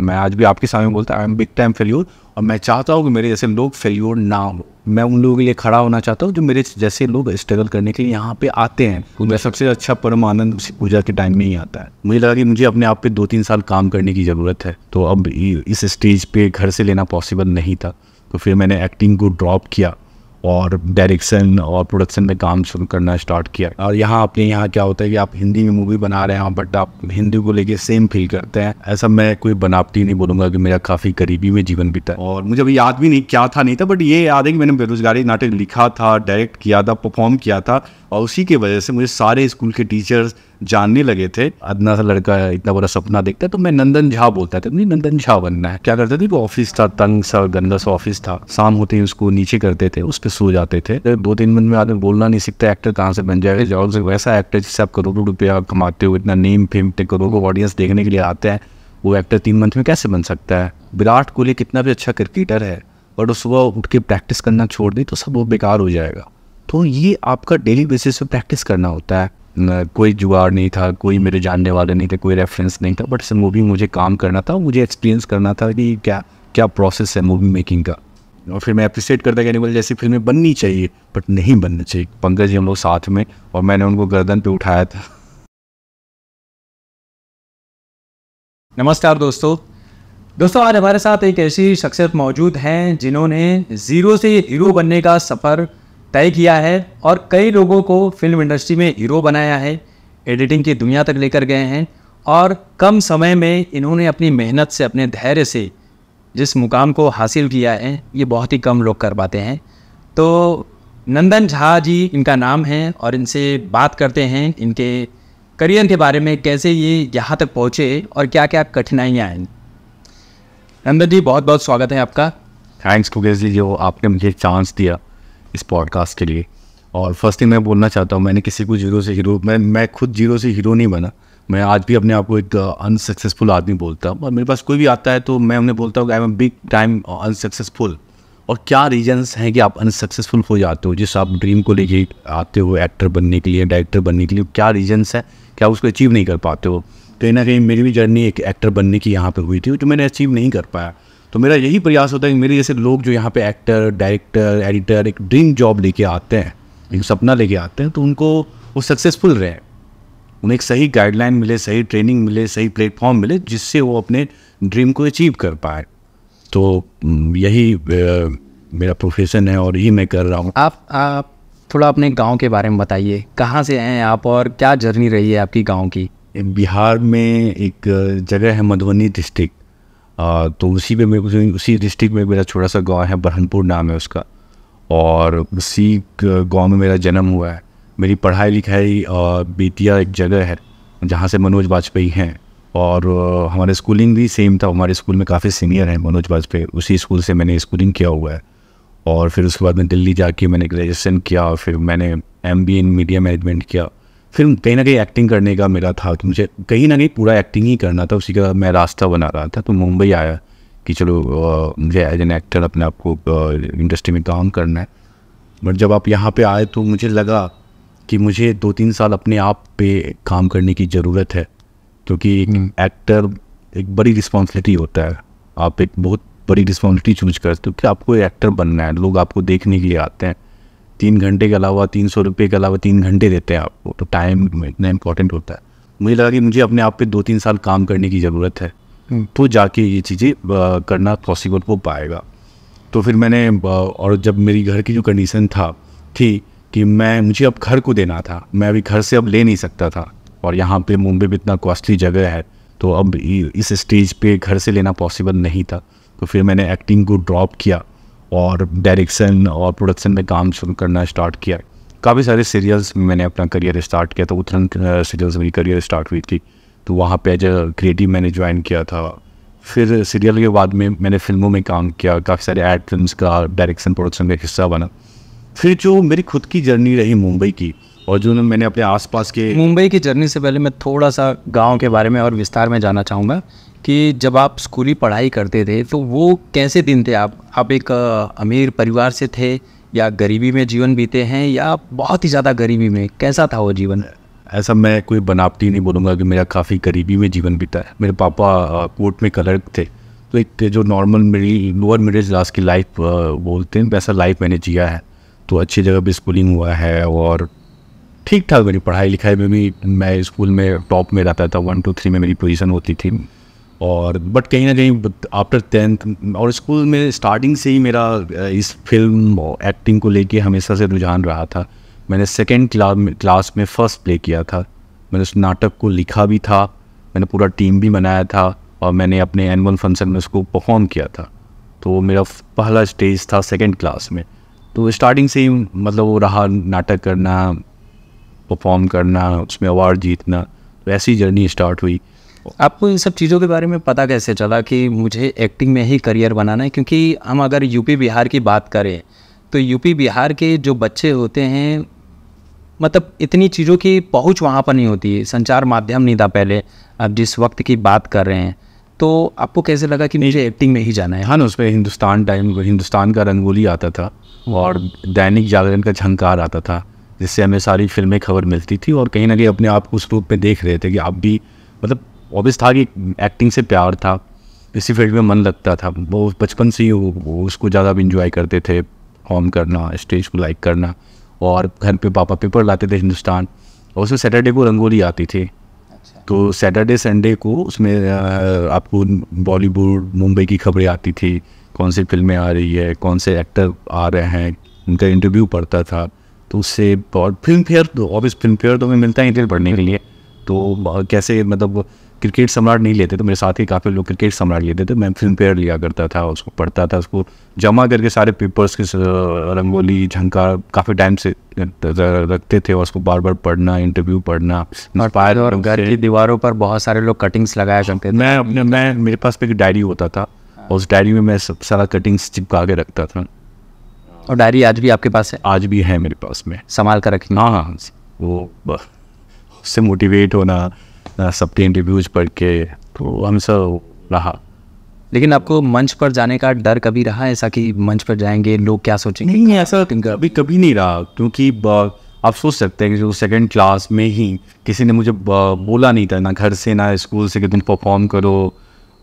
मैं आज भी आपके सामने बोलता I am big time failure और मैं चाहता हूँ कि मेरे जैसे लोग फेल्यूर ना हो मैं उन लोगों के लिए खड़ा होना चाहता हूँ जो मेरे जैसे लोग स्ट्रगल करने के लिए यहाँ पे आते हैं उनका सबसे अच्छा परम आनंद पूजा के टाइम में ही आता है मुझे लगा कि मुझे अपने आप पे दो तीन साल काम करने की ज़रूरत है तो अब इस स्टेज पे घर से लेना पॉसिबल नहीं था तो फिर मैंने एक्टिंग को ड्रॉप किया और डायरेक्शन और प्रोडक्शन में काम शुरू करना स्टार्ट किया और यहाँ अपने यहाँ क्या होता है कि आप हिंदी में मूवी बना रहे हैं बट आप हिंदी को लेके सेम फील करते हैं ऐसा मैं कोई बनावटी नहीं बोलूँगा कि मेरा काफ़ी करीबी में जीवन बीता है और मुझे अभी याद भी नहीं क्या था नहीं था बट ये याद है कि मैंने बेरोजगारी नाटक लिखा था डायरेक्ट किया था परफॉर्म किया था और उसी की वजह से मुझे सारे स्कूल के टीचर्स जानने लगे थे अदना सा लड़का इतना बड़ा सपना देखता है तो मैं नंदन झा बोलता था नहीं नंदन झा बनना है क्या करते थे वो ऑफिस था तंग सा गंदा सा ऑफिस था शाम होते ही उसको नीचे करते थे उस पर सो जाते थे दो तीन मिनट में आदमी बोलना नहीं सीखता एक्टर कहाँ से बन जाएगा जॉब से वैसा एक्टर जिससे आप करोड़ों रुपया कमाते हो इतना नेम फेम करोड़ों ऑडियंस देखने के लिए आते हैं वो एक्टर तीन मंथ में कैसे बन सकता है विराट कोहली कितना भी अच्छा क्रिकेटर है बट वो सुबह उठ के प्रैक्टिस करना छोड़ दे तो सब वो बेकार हो जाएगा तो ये आपका डेली बेसिस पे प्रैक्टिस करना होता है कोई जुगाड़ नहीं था कोई मेरे जानने वाले नहीं थे कोई रेफरेंस नहीं था बट इस मूवी मुझे काम करना था मुझे एक्सपीरियंस करना था कि क्या क्या प्रोसेस है मूवी मेकिंग का और फिर मैं अप्रिसिएट करता कहने वाले जैसी फिल्में बननी चाहिए बट नहीं बननी चाहिए पंकज जी हम लोग साथ में और मैंने उनको गर्दन पे उठाया था नमस्कार दोस्तों दोस्तों आज हमारे साथ एक ऐसी शख्सियत मौजूद हैं जिन्होंने ज़ीरो से हीरो बनने का सफ़र तय किया है और कई लोगों को फिल्म इंडस्ट्री में हीरो बनाया है एडिटिंग की दुनिया तक लेकर गए हैं और कम समय में इन्होंने अपनी मेहनत से अपने धैर्य से जिस मुकाम को हासिल किया है ये बहुत ही कम लोग कर पाते हैं तो नंदन झा जी इनका नाम है और इनसे बात करते हैं इनके करियर के बारे में कैसे ये यहाँ तक पहुँचे और क्या क्या कठिनाइयाँ हैं नंदन जी बहुत बहुत स्वागत है आपका थैंक्स कुकेश जी जो आपने मुझे चांस दिया इस पॉडकास्ट के लिए और फर्स्ट थिंग मैं बोलना चाहता हूँ मैंने किसी को जीरो से हीरो मैं मैं खुद जीरो से हीरो नहीं बना मैं आज भी अपने आप को एक अनसक्सेसफुल uh, आदमी बोलता हूँ और मेरे पास कोई भी आता है तो मैं उन्हें बोलता हूँ I am big time unsuccessful और क्या रीजंस हैं कि आप अनसक्सेसफुल हो जाते हो जिस आप ड्रीम को लेके आते हो एक्टर बनने के लिए डायरेक्टर बनने के लिए क्या है हैं क्या उसको अचीव नहीं कर पाते हो कहीं ना कहीं मेरी भी जर्नी एक एक्टर बनने की यहाँ पर हुई थी जो मैंने अचीव नहीं कर पाया तो मेरा यही प्रयास होता है कि मेरे जैसे लोग जो यहाँ पे एक्टर डायरेक्टर एडिटर एक ड्रीम जॉब लेके आते हैं एक सपना लेके आते हैं तो उनको वो सक्सेसफुल रहे उन्हें एक सही गाइडलाइन मिले सही ट्रेनिंग मिले सही प्लेटफॉर्म मिले जिससे वो अपने ड्रीम को अचीव कर पाए तो यही मेरा प्रोफेशन है और यही मैं कर रहा हूँ आप आप थोड़ा अपने गांव के बारे में बताइए कहाँ से हैं आप और क्या जर्नी रही है आपकी गांव की बिहार में एक जगह है मधुबनी डिस्ट्रिक्ट तो उसी में मेरे उसी डिस्ट्रिक्ट में मेरा छोटा सा गांव है बरहनपुर नाम है उसका और उसी गांव में मेरा जन्म हुआ है मेरी पढ़ाई लिखाई बेतिया एक जगह है जहाँ से मनोज वाजपेयी हैं और हमारे स्कूलिंग भी सेम था हमारे स्कूल में काफ़ी सीनियर हैं मनोज वाजपेयी उसी स्कूल से मैंने स्कूलिंग किया हुआ है और फिर उसके बाद मैं दिल्ली जाके मैंने ग्रेजुएसन किया और फिर मैंने M B in media management किया फिर कहीं ना कहीं एक्टिंग करने का मेरा था कि मुझे कहीं ना कहीं पूरा एक्टिंग ही करना था उसी का मैं रास्ता बना रहा था तो मुंबई आया कि चलो मुझे एज एन एक्टर अपने आप को इंडस्ट्री में काम करना है बट जब आप यहाँ पे आए तो मुझे लगा कि मुझे दो तीन साल अपने आप पे काम करने की ज़रूरत है क्योंकि एक एक्टर हम्म। एक बड़ी रिस्पॉन्सिबिलिटी होता है आप एक बहुत बड़ी रिस्पॉन्सिबिलिटी चूज करते हो कि आपको एक्टर बनना है लोग आपको देखने के लिए आते हैं तीन घंटे के अलावा तीन सौ रुपये के अलावा तीन घंटे देते हैं आपको तो टाइम इतना इंपॉर्टेंट होता है मुझे लगा कि मुझे अपने आप पे दो तीन साल काम करने की ज़रूरत है हम्म। तो जाके ये चीज़ें करना पॉसिबल हो पाएगा तो फिर मैंने और जब मेरी घर की जो कंडीशन था थी कि मैं मुझे अब घर को देना था मैं अभी घर से अब ले नहीं सकता था और यहाँ पे मुंबई में इतना कॉस्टली जगह है तो अब इस स्टेज पे घर से लेना पॉसिबल नहीं था तो फिर मैंने एक्टिंग को ड्रॉप किया और डायरेक्शन और प्रोडक्शन में काम शुरू करना स्टार्ट किया काफ़ी सारे सीरियल्स में मैंने अपना करियर स्टार्ट किया था उतरन सीरियल्स uh, मेरी करियर स्टार्ट हुई थी तो वहाँ पे एज क्रिएटिव uh, मैंने ज्वाइन किया था फिर सीरियल के बाद में मैंने फिल्मों में काम किया काफ़ी सारे एड फिल्म का डायरेक्शन प्रोडक्शन का हिस्सा बना फिर जो मेरी खुद की जर्नी रही मुंबई की और जो मैंने अपने आसपास के मुंबई की जर्नी से पहले मैं थोड़ा सा गांव के बारे में और विस्तार में जाना चाहूँगा कि जब आप स्कूली पढ़ाई करते थे तो वो कैसे दिन थे आप आप एक अमीर परिवार से थे या गरीबी में जीवन बीते हैं या बहुत ही ज़्यादा गरीबी में कैसा था वो जीवन ऐसा मैं कोई बनावटी नहीं बोलूँगा कि मेरा काफ़ी गरीबी में जीवन बीता है मेरे पापा कोर्ट में क्लर्क थे तो एक जो normal middle lower middle class की लाइफ बोलते हैं वैसा लाइफ मैंने जिया है तो अच्छी जगह पर स्कूलिंग हुआ है और ठीक ठाक मेरी पढ़ाई लिखाई में भी मैं स्कूल में टॉप में रहता था वन टू थ्री में मेरी पोजीशन होती थी और बट कहीं ना कहीं आफ्टर टेंथ और स्कूल में स्टार्टिंग से ही मेरा uh, इस फिल्म एक्टिंग को लेके हमेशा से रुझान रहा था मैंने सेकेंड क्लास में क्लास में फ़र्स्ट प्ले किया था मैंने उस नाटक को लिखा भी था मैंने पूरा टीम भी बनाया था और मैंने अपने एनुअल फंक्शन में उसको परफॉर्म किया था तो मेरा पहला स्टेज था सेकेंड क्लास में तो स्टार्टिंग से ही मतलब वो रहा नाटक करना परफॉर्म करना उसमें अवार्ड जीतना तो ऐसी जर्नी स्टार्ट हुई आपको इन सब चीज़ों के बारे में पता कैसे चला कि मुझे एक्टिंग में ही करियर बनाना है क्योंकि हम अगर यूपी बिहार की बात करें तो यूपी बिहार के जो बच्चे होते हैं मतलब इतनी चीज़ों की पहुंच वहाँ पर नहीं होती है संचार माध्यम नहीं था पहले अब जिस वक्त की बात कर रहे हैं तो आपको कैसे लगा कि मुझे एक्टिंग में ही जाना है हाँ ना उसमें हिंदुस्तान टाइम हिंदुस्तान का रंगोली आता था और दैनिक जागरण का झंकार आता था जिससे हमें सारी फिल्में खबर मिलती थी और कहीं ना कहीं अपने आप उस रूप में देख रहे थे कि आप भी मतलब ऑब्वियस था कि एक्टिंग से प्यार था इसी फील्ड में मन लगता था वो बचपन से ही वो उसको ज़्यादा भी इंजॉय करते थे फॉर्म करना स्टेज को लाइक करना और घर पे पापा पेपर लाते थे हिंदुस्तान और उसमें सैटरडे को रंगोली आती थी अच्छा। तो सैटरडे संडे को उसमें आपको बॉलीवुड मुंबई की खबरें आती थी कौन सी फिल्में आ रही है कौन से एक्टर आ रहे हैं उनका इंटरव्यू पड़ता था तो उससे और फिल्म फेयर तो ऑब्वियस फिल्म फेयर तो हमें मिलता है इंटेल पढ़ने के लिए तो कैसे मतलब क्रिकेट सम्राट नहीं लेते तो मेरे साथ ही काफ़ी लोग क्रिकेट सम्राट लेते थे मैं फिल्म पेयर लिया करता था उसको पढ़ता था उसको जमा करके सारे पेपर्स के रंगोली झंकार काफ़ी टाइम से रखते थे और उसको बार बार पढ़ना इंटरव्यू पढ़ना इंस्पायर और घर की दीवारों पर बहुत सारे लोग कटिंग्स लगाया जाते हाँ, थे मैं अपने मैं मेरे पास एक डायरी होता था हाँ। और उस डायरी में मैं सब सारा कटिंग्स चिपका के रखता था और डायरी आज भी आपके पास है आज भी है मेरे पास में संभाल कर रखेंगे हाँ हाँ, हाँ वो उससे मोटिवेट होना सबके इंटरव्यूज पढ़ के तो हमेशा रहा लेकिन आपको मंच पर जाने का डर कभी रहा ऐसा कि मंच पर जाएंगे लोग क्या सोचेंगे नहीं ऐसा कभी कभी नहीं रहा क्योंकि आप सोच सकते हैं कि जो सेकंड क्लास में ही किसी ने मुझे बोला नहीं था ना घर से ना स्कूल से कि तुम परफॉर्म करो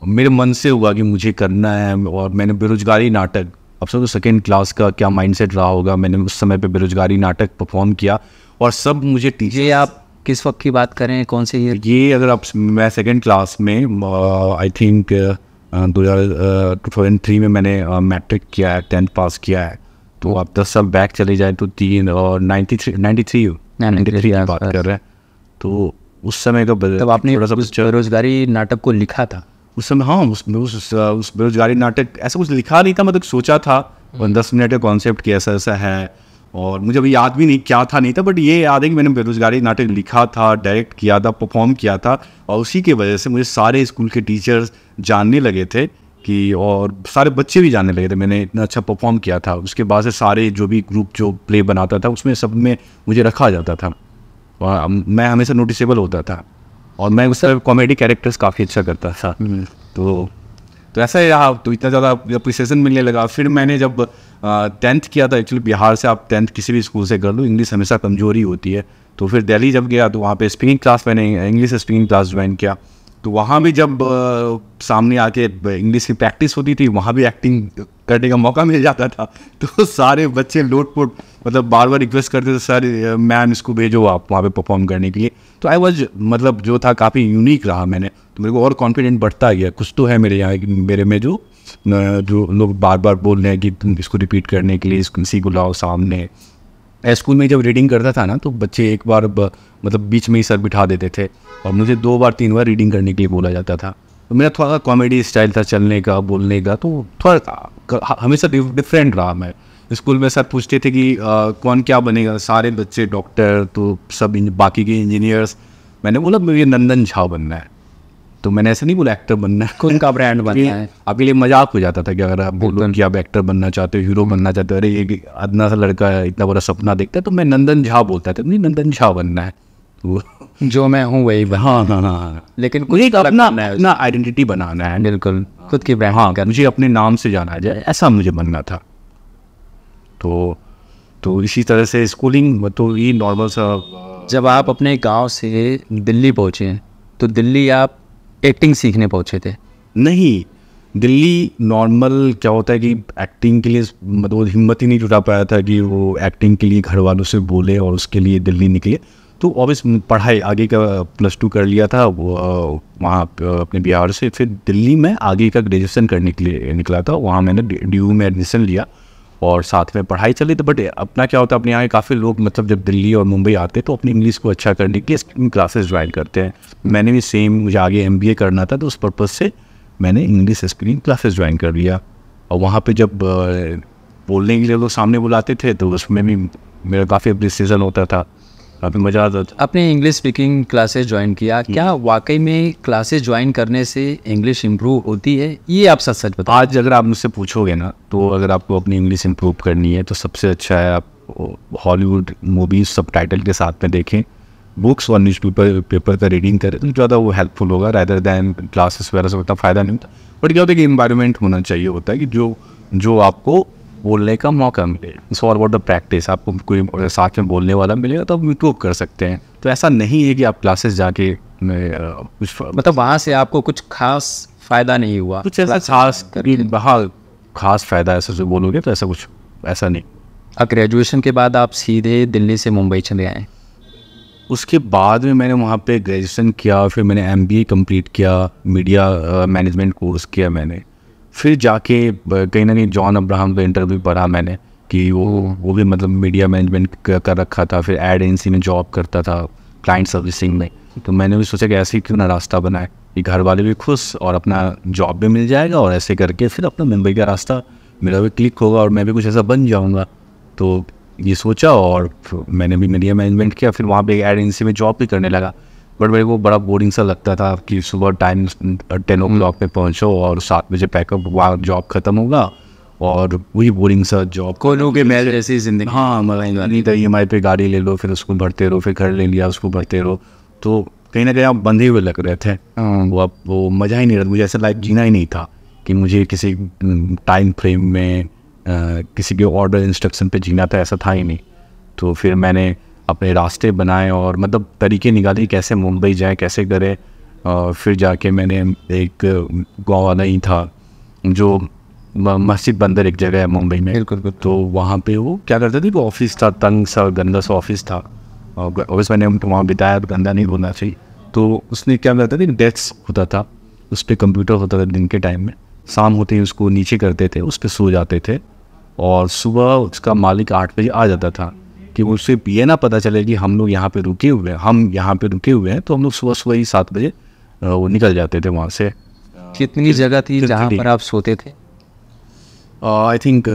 मेरे मन से हुआ कि मुझे करना है और मैंने बेरोजगारी नाटक अब सोचो सेकेंड क्लास का क्या माइंडसेट रहा होगा मैंने उस समय पे बेरोजगारी नाटक परफॉर्म किया और सब मुझे टीचर आप किस वक्त की बात करें कौन से ईयर ये अगर आप मैं सेकेंड क्लास में आई uh, थिंक uh, दो हज़ार टू थाउजेंड थ्री में मैंने मैट्रिक uh, किया है टेंथ पास किया है तो आप दस साल बैक चले जाए तो तीन और ninety three ninety three ninety three बात कर रहे हैं तो उस समय का तब आपने थोड़ा सा बेरोजगारी नाटक को लिखा था उस समय हाँ उस उस, उस बेरोजगारी नाटक ऐसा कुछ लिखा नहीं था मतलब सोचा था हम्म। दस मिनट का कॉन्सेप्ट कि ऐसा ऐसा है और मुझे अभी याद भी नहीं क्या था नहीं था बट ये याद है कि मैंने बेरोजगारी नाटक लिखा था डायरेक्ट किया था परफॉर्म किया था और उसी के वजह से मुझे सारे स्कूल के टीचर्स जानने लगे थे कि और सारे बच्चे भी जानने लगे थे मैंने इतना अच्छा परफॉर्म किया था उसके बाद से सारे जो भी ग्रुप जो प्ले बनाता था उसमें सब में मुझे रखा जाता था और मैं हमेशा नोटिसेबल होता था और मैं उस कॉमेडी कैरेक्टर्स काफ़ी अच्छा करता था हम्म। तो तो ऐसा ही रहा तो इतना ज़्यादा अप्रिसिएशन मिलने लगा फिर मैंने जब टेंथ किया था एक्चुअली बिहार से आप टेंथ किसी भी स्कूल से कर लो इंग्लिश हमेशा कमजोरी होती है तो फिर दिल्ली जब गया तो वहाँ पे स्पीकिंग क्लास मैंने इंग्लिश स्पीकिंग क्लास ज्वाइन किया तो वहाँ भी जब आ, सामने आके इंग्लिश की प्रैक्टिस होती थी वहाँ भी एक्टिंग करने का मौका मिल जाता था तो सारे बच्चे लोट पोट मतलब बार बार रिक्वेस्ट करते थे सर मैम इसको भेजो आप वहाँ पे परफॉर्म करने के लिए तो आई वॉज मतलब जो था काफ़ी यूनिक रहा मैंने तो मेरे को और कॉन्फिडेंट बढ़ता गया कुछ तो है मेरे यहाँ मेरे में जो जो लोग बार बार बोल रहे हैं कि इसको रिपीट करने के लिए इसी को लाओ सामने स्कूल में जब रीडिंग करता था ना तो बच्चे एक बार ब, मतलब बीच में ही सर बिठा देते थे और मुझे दो बार तीन बार रीडिंग करने के लिए बोला जाता था तो मेरा थोड़ा कॉमेडी स्टाइल था चलने का बोलने का तो थोड़ा हमेशा डिफरेंट रहा मैं स्कूल में सर पूछते थे कि आ, कौन क्या बनेगा सारे बच्चे डॉक्टर तो सब बाकी के इंजीनियर्स मैंने बोला मुझे नंदन झा बनना है तो मैंने ऐसे नहीं बोला एक्टर बनना है खुद का ब्रांड बनना है आपके लिए मजाक हो जाता था कि अगर आप बोलो कि आप एक्टर बनना चाहते हो हीरो बनना चाहते हो अरे एक अदना सा लड़का है इतना बड़ा सपना देखता है तो मैं नंदन झा बोलता था नहीं नंदन झा बनना है वो जो मैं हूँ वही हाँ हाँ हाँ लेकिन मुझे अपना अपना आइडेंटिटी बनाना है बिल्कुल हाँ। खुद की ब्रांड हाँ मुझे अपने नाम से जाना जाए ऐसा मुझे बनना था तो तो इसी तरह से स्कूलिंग तो ये नॉर्मल सा जब आप अपने गांव से दिल्ली पहुँचे तो दिल्ली आप एक्टिंग सीखने पहुंचे थे नहीं दिल्ली नॉर्मल क्या होता है कि एक्टिंग के लिए मतलब हिम्मत ही नहीं जुटा पाया था कि वो एक्टिंग के लिए घर वालों से बोले और उसके लिए दिल्ली निकले तो ऑबिस पढ़ाई आगे का प्लस टू कर लिया था वो वहाँ अपने बिहार से फिर दिल्ली में आगे का ग्रेजुएसन करने के लिए निकला था वहाँ मैंने डी यू में एडमिशन लिया और साथ में पढ़ाई चली तो बट अपना क्या होता है अपने यहाँ काफ़ी लोग मतलब जब दिल्ली और मुंबई आते हैं तो अपनी इंग्लिश को अच्छा करने के लिए क्लासेस ज्वाइन करते हैं मैंने भी सेम मुझे आगे एम करना था तो उस पर्पज़ से मैंने इंग्लिश स्पीकिंग क्लासेस ज्वाइन कर लिया और वहाँ पर जब बोलने के लिए लोग सामने बुलाते थे तो उसमें भी मेरा काफ़ी अप्रिसिएशन होता था काफ़ी मज़ा आता था आपने इंग्लिश स्पीकिंग क्लासेस ज्वाइन किया हम्म। क्या वाकई में क्लासेस ज्वाइन करने से इंग्लिश इम्प्रूव होती है ये आप सच सच बताओ आज अगर आप मुझसे पूछोगे ना तो हम्म। अगर आपको अपनी इंग्लिश इम्प्रूव करनी है तो सबसे अच्छा है आप हॉलीवुड मूवीज़ सब के साथ में देखें बुक्स और न्यूज़ पेपर पेपर का रीडिंग करें तो ज़्यादा वो हेल्पफुल होगा रैदर दैन क्लासेस वगैरह से उतना फ़ायदा नहीं होता बट क्या होता है कि इन्वायरमेंट होना चाहिए होता है कि जो जो आपको बोलने का मौका मिले it's all about the practice आपको कोई साथ में बोलने वाला मिलेगा तो आप इम्प्रूव कर सकते हैं तो ऐसा नहीं है कि आप क्लासेस जाके कुछ मतलब वहाँ से आपको कुछ खास फ़ायदा नहीं हुआ कुछ ऐसा खास बहुत खास फ़ायदा ऐसा जो बोलोगे तो ऐसा कुछ ऐसा नहीं अब ग्रेजुएशन के बाद आप सीधे दिल्ली से मुंबई चले आए उसके बाद में मैंने वहाँ पे ग्रेजुएशन किया फिर मैंने एमबीए कंप्लीट किया मीडिया मैनेजमेंट कोर्स किया मैंने फिर जाके कहीं ना कहीं जॉन अब्राहम का इंटरव्यू पढ़ा मैंने कि वो वो भी मतलब मीडिया मैनेजमेंट कर रखा था फिर एड एजेंसी में जॉब करता था क्लाइंट सर्विसिंग में तो मैंने भी सोचा कि ऐसे ही क्यों ना रास्ता बनाए कि घर वाले भी खुश और अपना जॉब भी मिल जाएगा और ऐसे करके फिर अपना मुंबई का रास्ता मेरा भी क्लिक होगा और मैं भी कुछ ऐसा बन जाऊँगा तो ये सोचा और मैंने भी मीडिया मैनेजमेंट किया फिर वहाँ पे एड एजेंसी में जॉब भी करने लगा बट मेरे को बड़ा बोरिंग सा लगता था कि सुबह time ten o hmm. Clock पर पहुँचो और सात बजे पैकअप वहाँ जॉब ख़त्म होगा और वही बोरिंग सा जॉब कोनों के मैच ऐसी जिंदगी हाँ मतलब नहीं तो ई एम आई पर गाड़ी ले लो फिर उसको भरते रहो फिर घर ले लिया उसको भरते रहो तो कहीं ना कहीं आप बंधे हुए लग रहे थे हाँ। वो अब वो मज़ा ही नहीं रहा मुझे ऐसा लाइफ जीना ही नहीं था कि मुझे किसी टाइम फ्रेम में आ, किसी के ऑर्डर इंस्ट्रक्शन पे जीना था ऐसा था ही नहीं तो फिर मैंने अपने रास्ते बनाए और मतलब तरीके निकाले कैसे मुंबई जाएँ कैसे करें और फिर जाके मैंने एक गाँव वाला ही था जो मस्जिद बंदर एक जगह है मुंबई में बिल्कुल तो वहाँ पे वो क्या करते थे वो ऑफिस था तंग सा गंदा सा ऑफिस था और ऑफिस मैंने वहाँ बिताया तो गंदा नहीं बोलना चाहिए तो उसने क्या करता था डेस्क होता था उस पर कंप्यूटर होता था दिन के टाइम में शाम होते ही उसको नीचे करते थे उस पर सो जाते थे और सुबह उसका मालिक आठ बजे आ जाता था कि उससे ये ना पता चले कि हम लोग यहाँ पे रुके हुए हैं हम यहाँ पे रुके हुए हैं तो हम लोग सुबह सुबह ही सात बजे वो निकल जाते थे वहाँ से कितनी जगह थी जहाँ पर आप सोते थे आई थिंक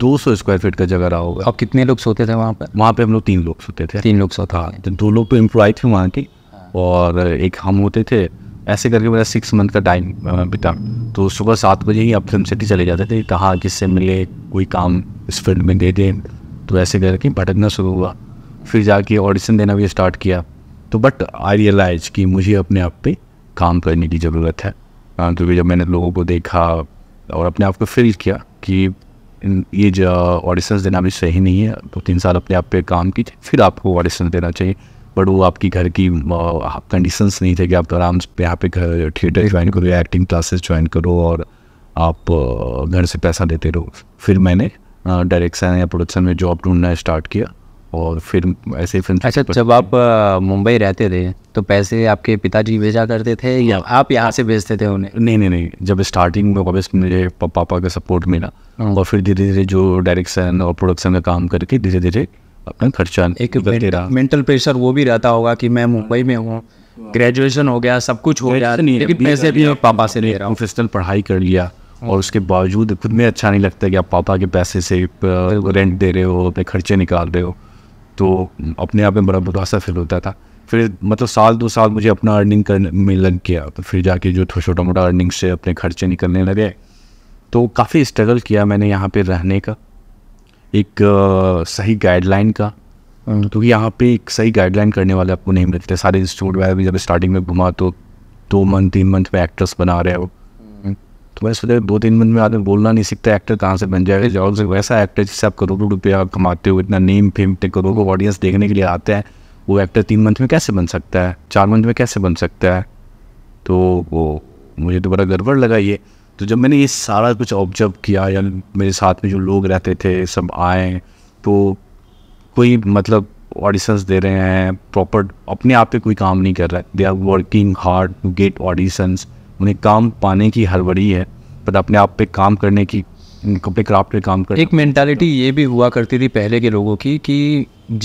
दो सौ स्क्वायर फीट का जगह रहा होगा आप कितने लोग सोते थे वहाँ पर वहाँ पे हम लोग तीन लोग सोते थे तीन लोग सोता हाँ, तो दो लोग तो एम्प्लॉय थे वहाँ के हाँ। और एक हम होते थे ऐसे करके मेरा सिक्स मंथ का टाइम बिता तो सुबह सात बजे ही अब फिल्म सिटी चले जाते थे कहाँ किससे मिले कोई काम इस फील्ड में दे दें तो ऐसे करके भटकना शुरू हुआ फिर जाके ऑडिशन देना भी स्टार्ट किया तो बट आई रियलाइज कि मुझे अपने आप पे काम करने की ज़रूरत है क्योंकि जब मैंने लोगों को देखा और अपने आप को फील किया कि ये जो ऑडिशन देना भी सही नहीं है दो तो तीन साल अपने आप पे काम कीजिए फिर आपको ऑडिशन देना चाहिए बट वो आपकी घर की कंडीशंस नहीं थे कि आप आराम से यहाँ पे घर थिएटर ज्वाइन करो एक्टिंग क्लासेस ज्वाइन करो और आप घर से पैसा देते रहो फिर मैंने डायरेक्शन या प्रोडक्शन में जॉब ढूंढना स्टार्ट किया और फिर ऐसे फिल्म अच्छा जब आप मुंबई रहते थे तो पैसे आपके पिताजी भेजा करते थे या हाँ। आप यहाँ से भेजते थे उन्हें नहीं नहीं नहीं जब स्टार्टिंग में वापस मुझे पापा का सपोर्ट मिला हाँ। और फिर धीरे धीरे जो डायरेक्शन और प्रोडक्शन का काम करके धीरे धीरे अपना खर्चा एक मेंटल प्रेशर वो भी रहता होगा कि मैं मुंबई में हूँ ग्रेजुएशन हो गया सब कुछ हो गया लेकिन पैसे भी पापा से नहीं रहा हूँ पढ़ाई कर लिया और उसके बावजूद खुद में अच्छा नहीं लगता कि आप पापा के पैसे से रेंट दे रहे हो अपने खर्चे निकाल रहे हो तो अपने आप में बड़ा बुरासा फील होता था फिर मतलब साल दो साल मुझे अपना अर्निंग करने में लग गया तो फिर जाके जो छोटा मोटा अर्निंग से अपने खर्चे निकलने लगे तो काफ़ी स्ट्रगल किया मैंने यहाँ पे रहने का एक सही गाइडलाइन का क्योंकि हम्म। तो यहाँ पे एक सही गाइडलाइन करने वाले आपको नहीं मिलते सारे इंस्टीट्यूट वगैरह भी जब स्टार्टिंग में घुमा तो दो मंथ तीन मंथ में एक्ट्रेस बना रहे हो तो मैं सोचा दो तीन मिनट में आदमी बोलना नहीं सीखता एक्टर कहाँ से बन जाएगा जॉब से वैसा एक्टर जिससे आप करोड़ों रुपया कमाते हो इतना नेम फेम करोड़ों को ऑडियंस देखने के लिए आते हैं वो एक्टर तीन मंथ में कैसे बन सकता है चार मंथ में कैसे बन सकता है तो वो मुझे तो बड़ा गड़बड़ लगा ये तो जब मैंने ये सारा कुछ ऑब्जर्व किया या मेरे साथ में जो लोग रहते थे सब आए तो कोई मतलब ऑडिशंस दे रहे हैं प्रॉपर अपने आप पे कोई काम नहीं कर रहा है they are working hard to get auditions उन्हें काम पाने की हड़बड़ी है पर अपने आप पे काम करने की अपने क्राफ्ट पे काम कर एक मैंटालिटी ये भी हुआ करती थी पहले के लोगों की कि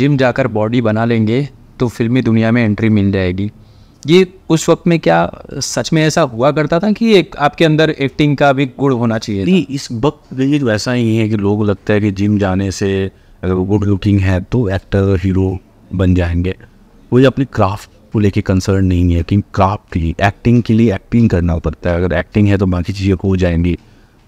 जिम जाकर बॉडी बना लेंगे तो फिल्मी दुनिया में एंट्री मिल जाएगी ये उस वक्त में क्या सच में ऐसा हुआ करता था कि एक आपके अंदर एक्टिंग का भी गुड़ होना चाहिए नहीं इस वक्त ये तो ऐसा ही है कि लोग लगता है कि जिम जाने से अगर गुड लुकिंग है तो एक्टर हीरो बन जाएंगे वो अपनी क्राफ्ट को लेके कंसर्न नहीं है कि क्राफ्ट के लिए एक्टिंग के लिए एक्टिंग करना पड़ता है अगर एक्टिंग है तो बाकी चीज़ें हो जाएंगी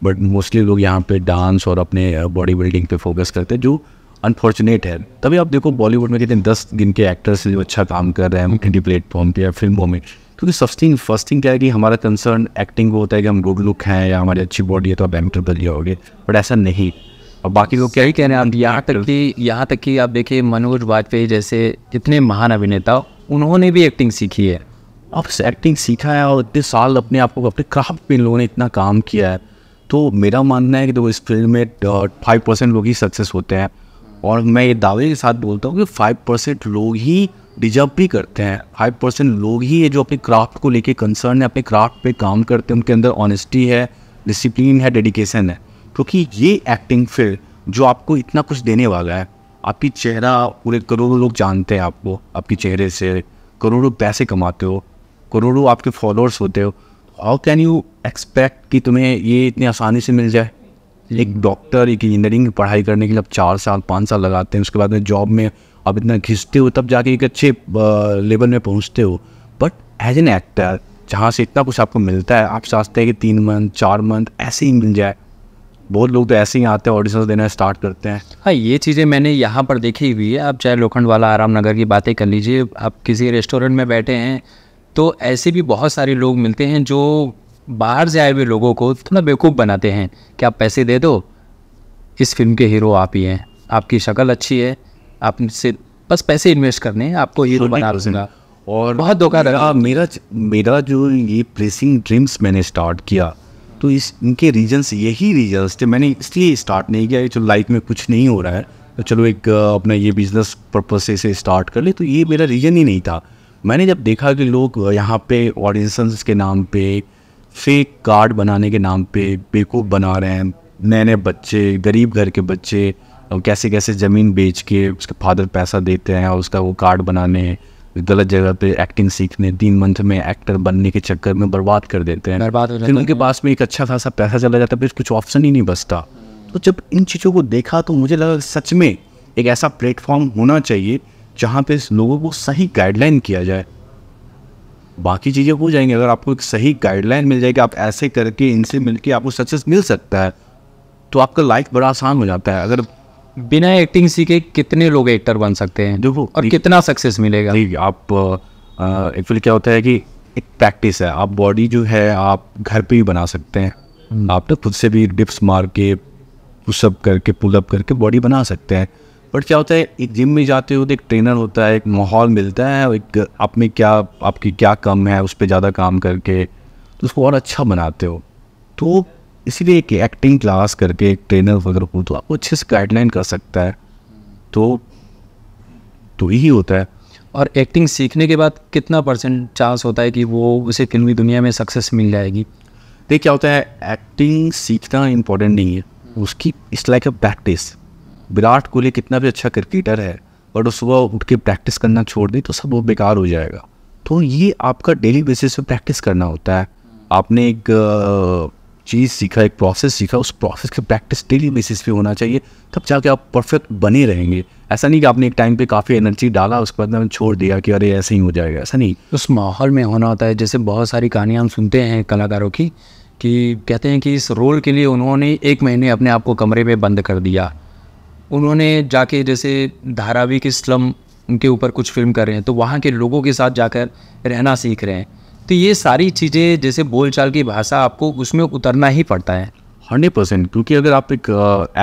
बट मोस्टली लोग यहाँ पे डांस और अपने बॉडी बिल्डिंग पे फोकस करते हैं जो अनफॉर्चुनेट है तभी आप देखो बॉलीवुड में कितने दस दिन के एक्टर्स जो अच्छा काम कर रहे हैं इंडी प्लेटफॉर्म पे या फिल्मों में क्योंकि फर्स्ट थिंग फर्स्ट थिंग क्या है कि हमारा कंसर्न एक्टिंग को होता है कि हम गुड लुक हैं या हमारी अच्छी बॉडी है तो आप एक्टर बन जाओगे बट ऐसा नहीं और बाकी लोग क्या ही कह रहे हैं यहाँ तक कि यहाँ तक कि आप देखिए मनोज वाजपेयी जैसे इतने महान अभिनेता उन्होंने भी एक्टिंग सीखी है अब एक्टिंग सीखा है और इतने साल अपने आप को अपने क्राफ्ट में इन लोगों ने इतना काम किया है तो मेरा मानना है कि देखो इस फील्ड में फाइव परसेंट लोग ही सक्सेस होते हैं और मैं ये दावे के साथ बोलता हूँ कि फाइव परसेंट लोग ही डिजर्व भी करते हैं फाइव परसेंट लोग ही ये जो अपने क्राफ्ट को लेके कंसर्न है अपने क्राफ्ट पे काम करते हैं उनके अंदर ऑनेस्टी है डिसिप्लिन है डेडिकेशन है क्योंकि ये एक्टिंग फील्ड जो आपको इतना कुछ देने वाला है आपकी चेहरा पूरे करोड़ों लोग जानते हैं आपको आपके चेहरे से करोड़ों पैसे कमाते हो करोड़ों आपके फॉलोअर्स होते हो हाउ कैन यू एक्सपेक्ट कि तुम्हें ये इतनी आसानी से मिल जाए एक डॉक्टर एक इंजीनियरिंग की पढ़ाई करने के लिए अब चार साल पाँच साल लगाते हैं उसके बाद में जॉब में आप इतना घिसते हो तब जाके एक अच्छे लेवल में पहुँचते हो बट एज एन एक्टर जहाँ से इतना कुछ आपको मिलता है आप चाहते हैं कि तीन मंथ चार मंथ ऐसे ही मिल जाए बहुत लोग तो ऐसे ही आते हैं ऑडिशन देना स्टार्ट करते हैं हाँ ये चीज़ें मैंने यहाँ पर देखी हुई है आप चाहे लोखंड वाला आराम नगर की बातें कर लीजिए आप किसी रेस्टोरेंट में बैठे हैं तो ऐसे भी बहुत सारे लोग मिलते हैं जो बाहर से आए हुए लोगों को थोड़ा बेवकूफ़ बनाते हैं कि आप पैसे दे दो इस फिल्म के हीरो आप ही हैं आपकी शक्ल अच्छी है आपसे बस पैसे इन्वेस्ट करने हैं आपको हीरो बना दूंगा और बहुत धोखा मेरा मेरा जो ये प्लेसिंग ड्रीम्स मैंने स्टार्ट किया तो इस इनके रीजन्स यही रीजन्स थे तो मैंने इसलिए स्टार्ट नहीं किया चलो लाइफ में कुछ नहीं हो रहा है तो चलो एक अपना ये बिज़नेस पर्पज से इसे स्टार्ट कर ले तो ये मेरा रीजन ही नहीं था मैंने जब देखा कि लोग यहाँ पे ऑडिशंस के नाम पे फेक कार्ड बनाने के नाम पे बेकूफ़ बना रहे हैं नए नए बच्चे गरीब घर के बच्चे कैसे कैसे ज़मीन बेच के उसके फादर पैसा देते हैं और उसका वो कार्ड बनाने गलत जगह पे एक्टिंग सीखने तीन मंथ में एक्टर बनने के चक्कर में बर्बाद कर देते हैं बर्बाद हो फिर उनके पास में एक अच्छा खासा पैसा चला जाता है फिर कुछ ऑप्शन ही नहीं बचता तो जब इन चीज़ों को देखा तो मुझे लगा सच में एक ऐसा प्लेटफॉर्म होना चाहिए जहाँ पे लोगों को सही गाइडलाइन किया जाए बाकी चीज़ें हो जाएंगी अगर आपको एक सही गाइडलाइन मिल जाएगी आप ऐसे करके इनसे मिलके आपको सक्सेस मिल सकता है तो आपका लाइफ बड़ा आसान हो जाता है अगर बिना एक्टिंग सीखे कितने लोग एक्टर बन सकते हैं देखो और कितना सक्सेस मिलेगा आप एक्चुअली क्या होता है कि एक प्रैक्टिस है आप बॉडी जो है आप घर पे भी बना सकते हैं हम्म। आप ना तो खुद से भी डिप्स मार के पुशअप करके पुलअप करके बॉडी बना सकते हैं बट क्या होता है एक जिम में जाते हो तो एक ट्रेनर होता है एक माहौल मिलता है एक आप में क्या आपकी क्या कम है उस पर ज़्यादा काम करके तो उसको और अच्छा बनाते हो तो इसीलिए एक एक्टिंग क्लास करके एक ट्रेनर वगैरह हो तो आपको अच्छे से गाइडलाइन कर सकता है तो तो यही होता है और एक्टिंग सीखने के बाद कितना परसेंट चांस होता है कि वो उसे फिल्मी दुनिया में सक्सेस मिल जाएगी देख क्या होता है एक्टिंग सीखना इम्पोर्टेंट नहीं है उसकी it's like a practice Virat Kohli कितना भी अच्छा क्रिकेटर है बट सुबह उठ के प्रैक्टिस करना छोड़ दे तो सब वो बेकार हो जाएगा तो ये आपका डेली बेसिस पे प्रैक्टिस करना होता है आपने एक चीज़ सीखा एक प्रोसेस सीखा उस प्रोसेस की प्रैक्टिस डेली बेसिस पे होना चाहिए तब जाके आप परफेक्ट बने रहेंगे ऐसा नहीं कि आपने एक टाइम पे काफ़ी एनर्जी डाला उसके बाद में छोड़ दिया कि अरे ऐसे ही हो जाएगा ऐसा नहीं उस माहौल में होना होता है जैसे बहुत सारी कहानियाँ हम सुनते हैं कलाकारों की कि कहते हैं कि इस रोल के लिए उन्होंने एक महीने अपने आप को कमरे में बंद कर दिया उन्होंने जाके जैसे धारावी के स्लम उनके ऊपर कुछ फिल्म कर रहे हैं तो वहाँ के लोगों के साथ जाकर रहना सीख रहे हैं तो ये सारी चीज़ें जैसे बोलचाल की भाषा आपको उसमें उतरना ही पड़ता है हंड्रेड परसेंट क्योंकि अगर आप एक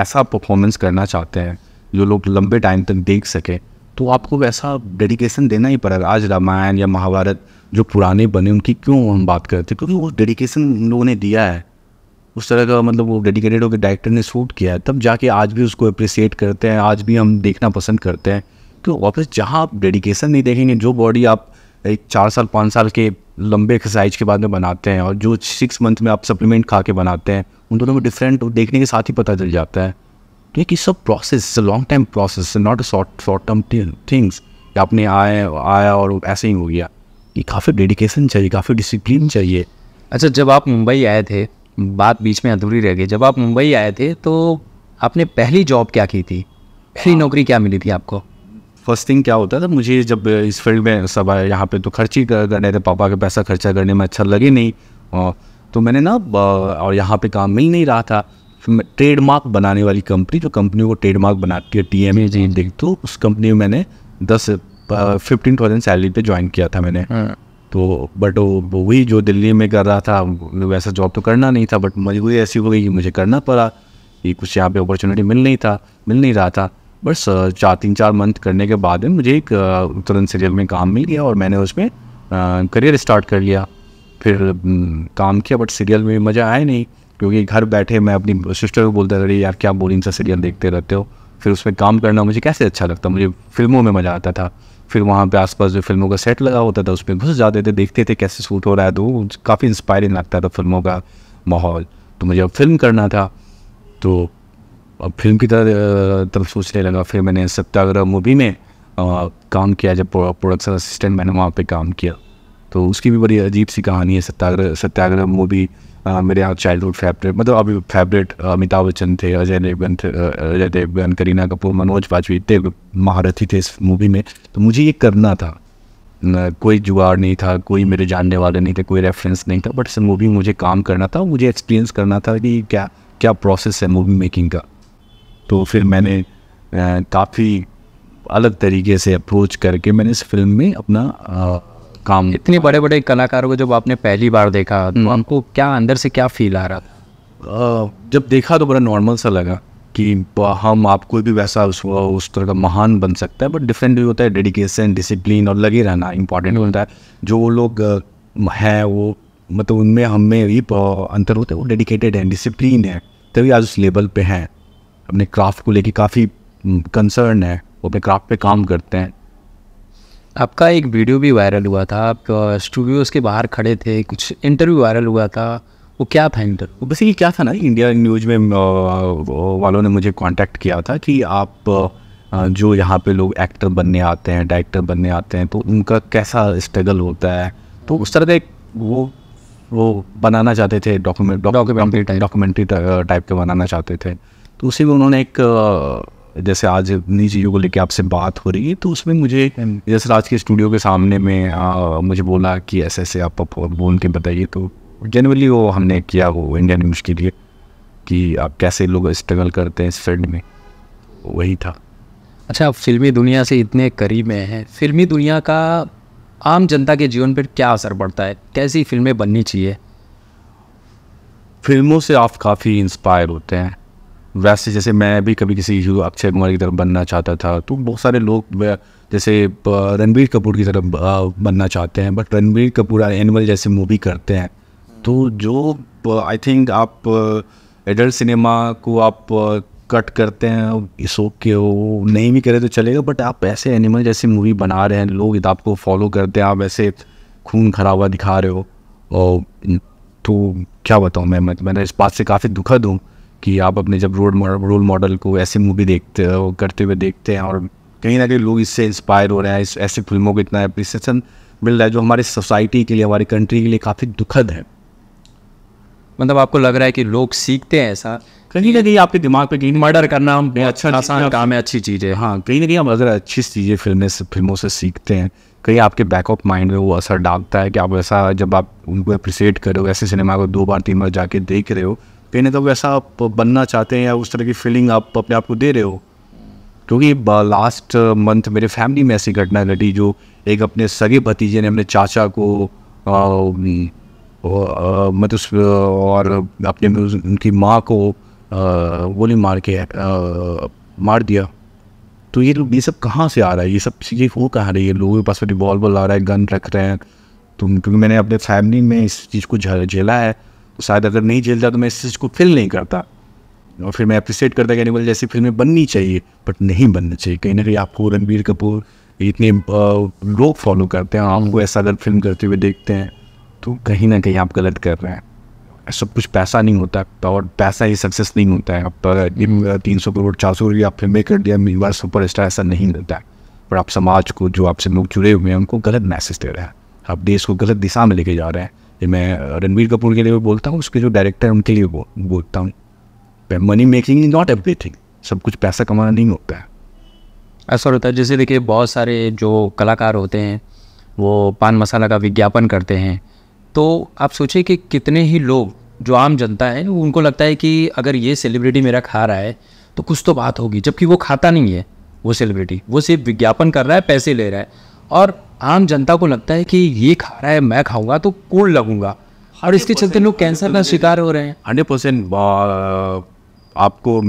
ऐसा परफॉर्मेंस करना चाहते हैं जो लोग लंबे टाइम तक देख सकें तो आपको वैसा डेडिकेशन देना ही पड़ेगा आज रामायण या महाभारत जो पुराने बने उनकी क्यों हम बात करते हैं क्योंकि वो डेडिकेशन उन लोगों ने दिया है उस तरह का मतलब वो डेडिकेटेड होकर डायरेक्टर ने शूट किया है तब जाके आज भी उसको अप्रिसिएट करते हैं आज भी हम देखना पसंद करते हैं क्यों वापस जहाँ आप डेडिकेशन नहीं देखेंगे जो बॉडी आप एक चार साल पाँच साल के लंबे एक्सरसाइज के बाद में बनाते हैं और जो सिक्स मंथ में आप सप्लीमेंट खा के बनाते हैं उन दोनों में डिफरेंट तो देखने के साथ ही पता चल जाता है तो ये सब process long time process not a short short term things कि आपने आए आया और ऐसे ही हो गया ये काफ़ी डेडिकेशन चाहिए काफ़ी डिसिप्लिन चाहिए अच्छा जब आप मुंबई आए थे बात बीच में अधूरी रह गई जब आप मुंबई आए थे तो आपने पहली जॉब क्या की थी पहली हाँ। नौकरी क्या मिली थी आपको फर्स्ट थिंग क्या होता था मुझे जब इस फील्ड में सब आया यहाँ पे तो खर्च ही करने थे पापा के पैसा खर्चा करने में अच्छा लगे नहीं तो मैंने ना और यहाँ पे काम मिल नहीं रहा था फिर मैं ट्रेडमार्क बनाने वाली कंपनी जो कंपनी को ट्रेडमार्क बनाती है टी एम ए जी देख तो उस कंपनी में मैंने दस फिफ्टीन थाउजेंड सैलरी पे ज्वाइन किया था मैंने हाँ। तो बट वही जो दिल्ली में कर रहा था वैसा जॉब तो करना नहीं था बट मजबूरी ऐसी हो गई कि मुझे करना पड़ा कि कुछ यहाँ पे अपॉर्चुनिटी मिल नहीं था मिल नहीं रहा था बस चार तीन चार मंथ करने के बाद में मुझे एक तुरंत सीरियल में काम मिल गया और मैंने उसमें करियर स्टार्ट कर लिया फिर काम किया बट सीरियल में मज़ा आया नहीं क्योंकि घर बैठे मैं अपनी सिस्टर को बोलता था यार क्या बोरिंग सा सीरियल देखते रहते हो फिर उसमें काम करना मुझे कैसे अच्छा लगता मुझे फिल्मों में मज़ा आता था फिर वहाँ पे आसपास जो फिल्मों का सेट लगा होता था उसमें घुस जाते थे देखते थे कैसे सूट हो रहा है तो काफ़ी इंस्पायरिंग लगता था फिल्मों का माहौल तो मुझे अब फिल्म करना था तो अब फिल्म की तरह तरफ सोचने लगा फिर मैंने सत्याग्रह मूवी में आ, काम किया जब प्रोडक्शन असिस्टेंट मैंने वहाँ पे काम किया तो उसकी भी बड़ी अजीब सी कहानी है सत्याग्रह सत्याग्रह मूवी मेरे यहाँ चाइल्डहुड फेवरेट मतलब अभी फेवरेट अमिताभ बच्चन थे अजय देवगन थे अजय देवगन करीना कपूर मनोज वाजपेयी इतने महारथी थे इस मूवी में तो मुझे ये करना था कोई जुगाड़ नहीं था कोई मेरे जानने वाले नहीं थे कोई रेफरेंस नहीं था बट इस मूवी में मुझे काम करना था मुझे एक्सपीरियंस करना था कि क्या क्या प्रोसेस है मूवी मेकिंग का तो फिर मैंने काफ़ी अलग तरीके से अप्रोच करके मैंने इस फिल्म में अपना आ, काम इतने बड़े बड़े कलाकारों को जब आपने पहली बार देखा तो हम्म। आपको क्या अंदर से क्या फील आ रहा था जब देखा तो बड़ा नॉर्मल सा लगा कि हम आपको भी वैसा उस उस तरह का महान बन सकता है बट डिफरेंट भी होता है डेडिकेशन डिसिप्लिन और लगे रहना इंपॉर्टेंट होता है जो वो लोग हैं वो मतलब उनमें हमें भी अंतर होता है वो डेडिकेटेड है डिसिप्लिन है तभी आज उस लेवल पे हैं अपने क्राफ्ट को लेके काफ़ी कंसर्न हम्म, है वो अपने क्राफ्ट पे काम करते हैं आपका एक वीडियो भी वायरल हुआ था आप स्टूडियोज़ के बाहर खड़े थे कुछ इंटरव्यू वायरल हुआ था वो क्या था इंटरव्यू बस ये क्या था ना इंडिया न्यूज में वालों ने मुझे कांटेक्ट किया था कि आप जो यहाँ पे लोग एक्टर बनने आते हैं डायरेक्टर बनने आते हैं तो उनका कैसा स्ट्रगल होता है तो उस तरह का एक वो वो बनाना चाहते थे डॉक्यूमेंट डॉक्यूमेंट्री डॉक्यूमेंट्री टाइप के बनाना चाहते थे तो उसी में उन्होंने एक जैसे आज इन्हीं चीज़ों को लेकर आपसे बात हो रही है तो उसमें मुझे जैसे आज के स्टूडियो के सामने में आ, मुझे बोला कि ऐसे ऐसे आप बोल के बताइए तो जनरली वो हमने किया वो इंडियन न्यूज़ के लिए कि आप कैसे लोग स्ट्रगल करते हैं इस फील्ड में वही था अच्छा आप फिल्मी दुनिया से इतने करीब में हैं फिल्मी दुनिया का आम जनता के जीवन पर क्या असर पड़ता है कैसी फिल्में बननी चाहिए फिल्मों से आप काफ़ी इंस्पायर होते हैं वैसे जैसे मैं भी कभी किसी हीरो अक्षय कुमार की तरफ बनना चाहता था तो बहुत सारे लोग जैसे रणबीर कपूर की तरफ बनना चाहते हैं बट रणबीर कपूर एनिमल जैसे मूवी करते हैं तो जो आई थिंक आप एडल्ट सिनेमा को आप कट करते हैं इस ओके वो नहीं भी करे तो चलेगा बट आप ऐसे एनिमल जैसी मूवी बना रहे हैं लोग आपको फॉलो करते हैं आप ऐसे खून हुआ दिखा रहे हो और तो क्या बताऊँ मैं मैं इस बात से काफ़ी दुखद हूँ कि आप अपने जब मॉडल रोल मॉडल को ऐसे मूवी देखते हो करते हुए देखते हैं और कहीं ना कहीं लोग इससे इंस्पायर हो रहे हैं इस ऐसी फिल्मों को इतना अप्रिसिएशन मिल रहा है जो हमारी सोसाइटी के लिए हमारी कंट्री के लिए काफ़ी दुखद है मतलब आपको लग रहा है कि लोग सीखते हैं ऐसा कहीं ना कहीं आपके दिमाग पे कहीं मर्डर करना हम अच्छा आसान काम है अच्छी चीज़ है हाँ कहीं ना कहीं हम अगर अच्छी चीज़ें फिल्में से फिल्मों से सीखते हैं कहीं आपके बैक ऑफ माइंड में वो असर डालता है कि आप ऐसा जब आप उनको अप्रिसिएट करो ऐसे सिनेमा को दो बार तीन बार जाके देख रहे हो कहीं ना वैसा आप बनना चाहते हैं या उस तरह की फीलिंग आप अपने आप को दे रहे हो क्योंकि लास्ट मंथ मेरे फैमिली में ऐसी घटना घटी जो एक अपने सगे भतीजे ने अपने चाचा को मतलब और अपने उनकी माँ को गोली मार के आ, मार दिया तो ये ये सब कहाँ से आ रहा है ये सब चीज़ें हो कहाँ रही है लोगों के पास रिवॉल्वर आ रहा है गन रख रहे हैं तो क्योंकि मैंने अपने फैमिली में इस चीज़ को झेला है शायद अगर नहीं झेलता तो मैं इस चीज़ को फिल नहीं करता और फिर मैं अप्रिसिएट करता कहने वाले जैसी फिल्में बननी चाहिए बट नहीं बनना चाहिए कहीं ना कहीं आपको रणबीर कपूर इतने लोग फॉलो करते हैं हमको ऐसा अगर फिल्म करते हुए देखते हैं तो कहीं ना कहीं आप गलत कर रहे हैं सब कुछ पैसा नहीं होता और पैसा ही सक्सेस नहीं होता है अब तीन सौ करोड़ चार सौ करोड़ आप फिल्में कर दिया बार सुपर स्टार ऐसा नहीं मिलता है पर आप समाज को जो आपसे लोग जुड़े हुए हैं उनको गलत मैसेज दे रहे हैं आप देश को गलत दिशा में लेके जा रहे हैं मैं रणबीर कपूर के लिए भी बोलता हूँ उसके जो डायरेक्टर उनके लिए बो, बोलता हूँ money making is not everything सब कुछ पैसा कमाना नहीं होता है ऐसा होता है जैसे देखिए बहुत सारे जो कलाकार होते हैं वो पान मसाला का विज्ञापन करते हैं तो आप सोचिए कि कितने ही लोग जो आम जनता है उनको लगता है कि अगर ये सेलिब्रिटी मेरा खा रहा है तो कुछ तो बात होगी जबकि वो खाता नहीं है वो सेलिब्रिटी वो सिर्फ विज्ञापन कर रहा है पैसे ले रहा है और आम जनता को लगता है कि ये खा रहा है मैं खाऊंगा तो कूल लगूंगा और इसके चलते लोग कैंसर का शिकार हो रहे हैं हंड्रेड परसेंट आपको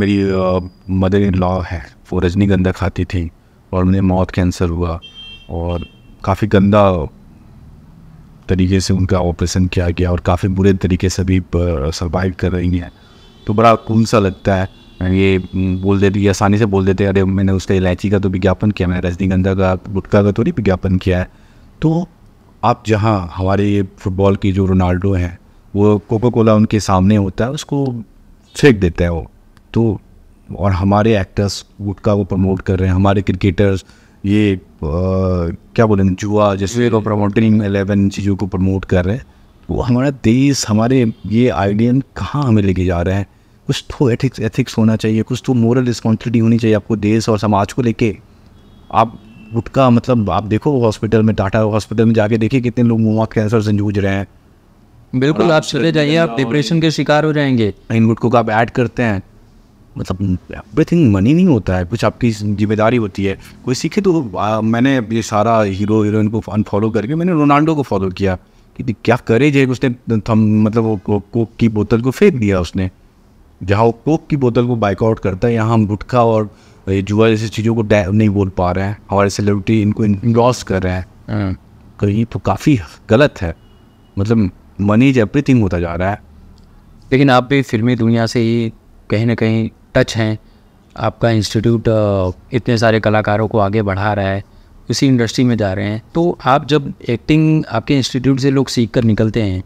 मेरी मदर इन लॉ है वो रजनीगंधा खाती थी और उन्हें मौत कैंसर हुआ और काफ़ी गंदा तरीके से उनका ऑपरेशन किया गया और काफ़ी बुरे तरीके से भी सर्वाइव कर रही हैं तो बड़ा कौन सा लगता है ये हम्म, बोल ये आसानी से बोल देते अरे मैंने उसका इलायची का तो विज्ञापन किया मैंने रजनीगंधा का गुटका का तो नहीं विज्ञापन किया है तो आप जहाँ हमारे ये फुटबॉल के जो रोनाल्डो हैं वो कोका कोला उनके सामने होता है उसको फेंक देता है वो तो और हमारे एक्टर्स गुटका को प्रमोट कर रहे हैं हमारे क्रिकेटर्स ये आ, क्या बोलेंगे जुआ जैसे प्रमोटिंग एलेवन चीज़ों को प्रमोट कर रहे हैं वो हमारा देश हमारे ये आइडियन कहाँ हमें लेके जा रहे हैं कुछ तो एथिक्स एथिक्स होना चाहिए कुछ तो मॉरल रिस्पॉन्सिबिलिटी होनी चाहिए आपको देश और समाज को लेके आप गुटका मतलब आप देखो हॉस्पिटल में टाटा हॉस्पिटल में जाके देखिए कितने लोग मुआ कैंसर से जूझ रहे हैं बिल्कुल आप चले जाइए आप डिप्रेशन के शिकार हो जाएंगे इन गुटकों को आप ऐड करते हैं मतलब एवरीथिंग मनी नहीं होता है कुछ आपकी जिम्मेदारी होती है कोई सीखे तो आ, मैंने ये सारा हीरो हीरोइन को अनफॉलो करके मैंने रोनाल्डो को फॉलो किया कि क्या करे जे उसने थम मतलब वो कोक की बोतल को फेंक दिया उसने जहाँ कोक की बोतल को बाइकआउट करता है यहाँ हम गुटखा और जुआ जैसी चीज़ों को नहीं बोल पा रहे हैं हमारे सेलिब्रिटी इनको इंडोस कर रहे हैं कहीं हाँ। तो, तो काफ़ी गलत है मतलब मनी इज एवरीथिंग होता जा रहा है लेकिन आप भी फिल्मी दुनिया से ही कहीं ना कहीं टच हैं आपका इंस्टीट्यूट इतने सारे कलाकारों को आगे बढ़ा रहा है इसी इंडस्ट्री में जा रहे हैं तो आप जब एक्टिंग आपके इंस्टीट्यूट से लोग सीख कर निकलते हैं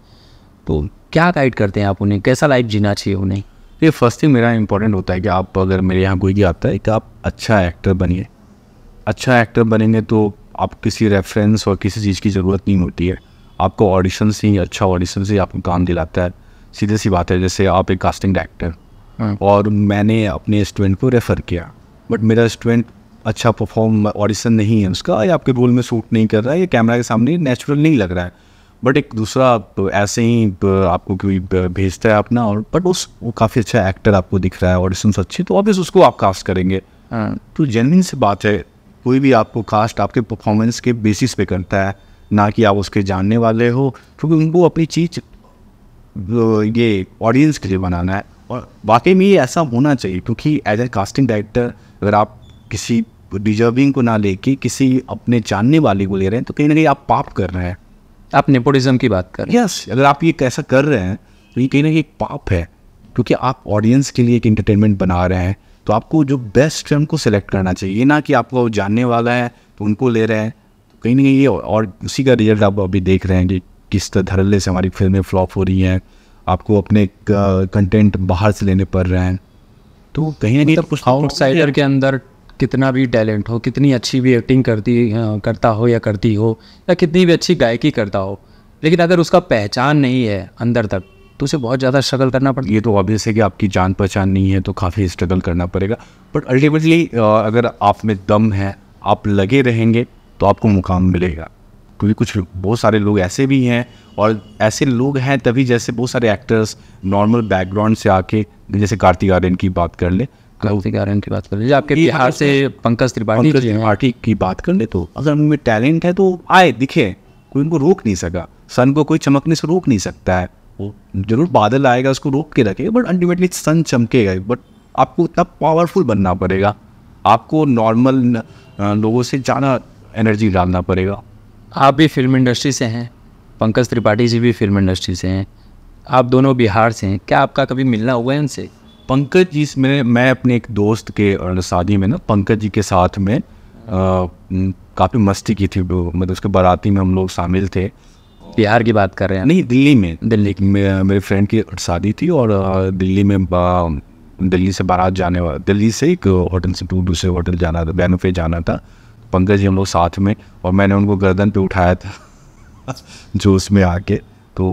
तो क्या गाइड करते हैं आप उन्हें कैसा लाइफ जीना चाहिए उन्हें ये फर्स्ट थिंग मेरा इंपॉर्टेंट होता है कि आप अगर मेरे यहाँ कोई भी आता है कि आप अच्छा एक्टर बनिए अच्छा एक्टर बनेंगे तो आप किसी रेफरेंस और किसी चीज़ की ज़रूरत नहीं होती है आपको ऑडिशन से ही अच्छा ऑडिशन से आपको काम दिलाता है सीधे सी बात है जैसे आप एक कास्टिंग हाँ। डायरेक्टर और मैंने अपने स्टूडेंट को रेफ़र किया बट मेरा स्टूडेंट अच्छा परफॉर्म ऑडिशन नहीं है उसका या आपके रोल में सूट नहीं कर रहा है या कैमरा के सामने नेचुरल नहीं लग रहा है बट एक दूसरा आप तो ऐसे ही आपको कोई भेजता है अपना और बट उस वो काफ़ी अच्छा एक्टर आपको दिख रहा है ऑडिशन अच्छी तो ऑब्वियस उसको आप कास्ट करेंगे हाँ। तो जेनविन से बात है कोई भी आपको कास्ट आपके परफॉर्मेंस के बेसिस पे करता है ना कि आप उसके जानने वाले हो क्योंकि उनको अपनी चीज़ ये ऑडियंस के लिए बनाना है और वाकई में ये ऐसा होना चाहिए क्योंकि एज ए कास्टिंग डायरेक्टर अगर आप किसी डिजर्विंग को ना लेके किसी अपने जानने वाले को ले रहे हैं तो कहीं ना कहीं आप पाप कर रहे हैं आप नेपोटिज्म की बात कर रहे हैं यस yes, अगर आप ये कैसा कर रहे हैं तो ये कहीं ना कहीं एक पाप है क्योंकि आप ऑडियंस के लिए एक इंटरटेनमेंट बना रहे हैं तो आपको जो बेस्ट है उनको सेलेक्ट करना चाहिए ना कि आपको जानने वाला है तो उनको ले रहे हैं तो कहीं ना कहीं ये और उसी का रिजल्ट आप अभी देख रहे हैं कि किस धरले से हमारी फिल्में फ्लॉप हो रही हैं आपको अपने कंटेंट बाहर से लेने पड़ रहे हैं तो कहीं ना कहीं मतलब कुछ आउटसाइडर तो के अंदर कितना भी टैलेंट हो कितनी अच्छी भी एक्टिंग करती करता हो या करती हो या कितनी भी अच्छी गायकी करता हो लेकिन अगर उसका पहचान नहीं है अंदर तक तो उसे बहुत ज़्यादा स्ट्रगल करना पड़ता ये तो ऑब्वियस है कि आपकी जान पहचान नहीं है तो काफ़ी स्ट्रगल करना पड़ेगा बट अल्टीमेटली अगर आप में दम है आप लगे रहेंगे तो आपको मुकाम मिलेगा क्योंकि कुछ बहुत सारे लोग ऐसे भी हैं और ऐसे लोग हैं तभी जैसे बहुत सारे एक्टर्स नॉर्मल बैकग्राउंड से आके जैसे कार्तिक आर्यन की बात कर लें क्लाउथी की बात कर लीजिए आपके बिहार से पंकज त्रिपाठी त्रिपाठी की बात कर ले तो अगर उनमें टैलेंट है तो आए दिखे कोई उनको रोक नहीं सका सन को कोई चमकने से रोक नहीं सकता है वो जरूर बादल आएगा उसको रोक के रखेगा बट अल्टीमेटली सन चमकेगा बट आपको इतना पावरफुल बनना पड़ेगा आपको नॉर्मल लोगों से ज़्यादा एनर्जी डालना पड़ेगा आप भी फिल्म इंडस्ट्री से हैं पंकज त्रिपाठी जी भी फिल्म इंडस्ट्री से हैं आप दोनों बिहार से हैं क्या आपका कभी मिलना हुआ है उनसे पंकज जी इसमें मैं अपने एक दोस्त के शादी में ना पंकज जी के साथ में काफ़ी मस्ती की थी मतलब उसके बाराती में हम लोग शामिल थे बिहार की बात कर रहे हैं नहीं दिल्ली में दिल्ली की मेरे फ्रेंड की शादी थी और दिल्ली में दिल्ली से बारात जाने वाला दिल्ली से एक होटल से टू दूसरे होटल जाना था बैनोफे जाना था पंकज जी हम लोग साथ में और मैंने उनको गर्दन पे उठाया था जो उसमें आके तो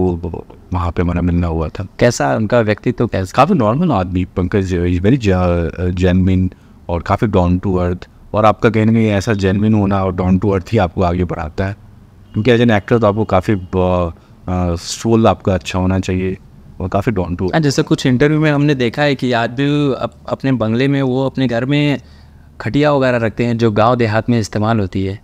वहाँ पे हमारा मिलना हुआ था कैसा उनका व्यक्तित्व तो कैसा काफ़ी नॉर्मल आदमी पंकज इज़ वेरी जेनविन और काफ़ी डाउन टू अर्थ और आपका कहीं ना कहीं ऐसा जेनविन होना और डाउन टू अर्थ ही आपको आगे बढ़ाता है क्योंकि एज एन एक्टर तो आपको काफ़ी सोल uh, uh, आपका अच्छा होना चाहिए और काफ़ी डाउन टू जैसे कुछ इंटरव्यू में हमने देखा है कि आदमी अप, अपने बंगले में वो अपने घर में खटिया वगैरह रखते हैं जो गांव देहात में इस्तेमाल होती है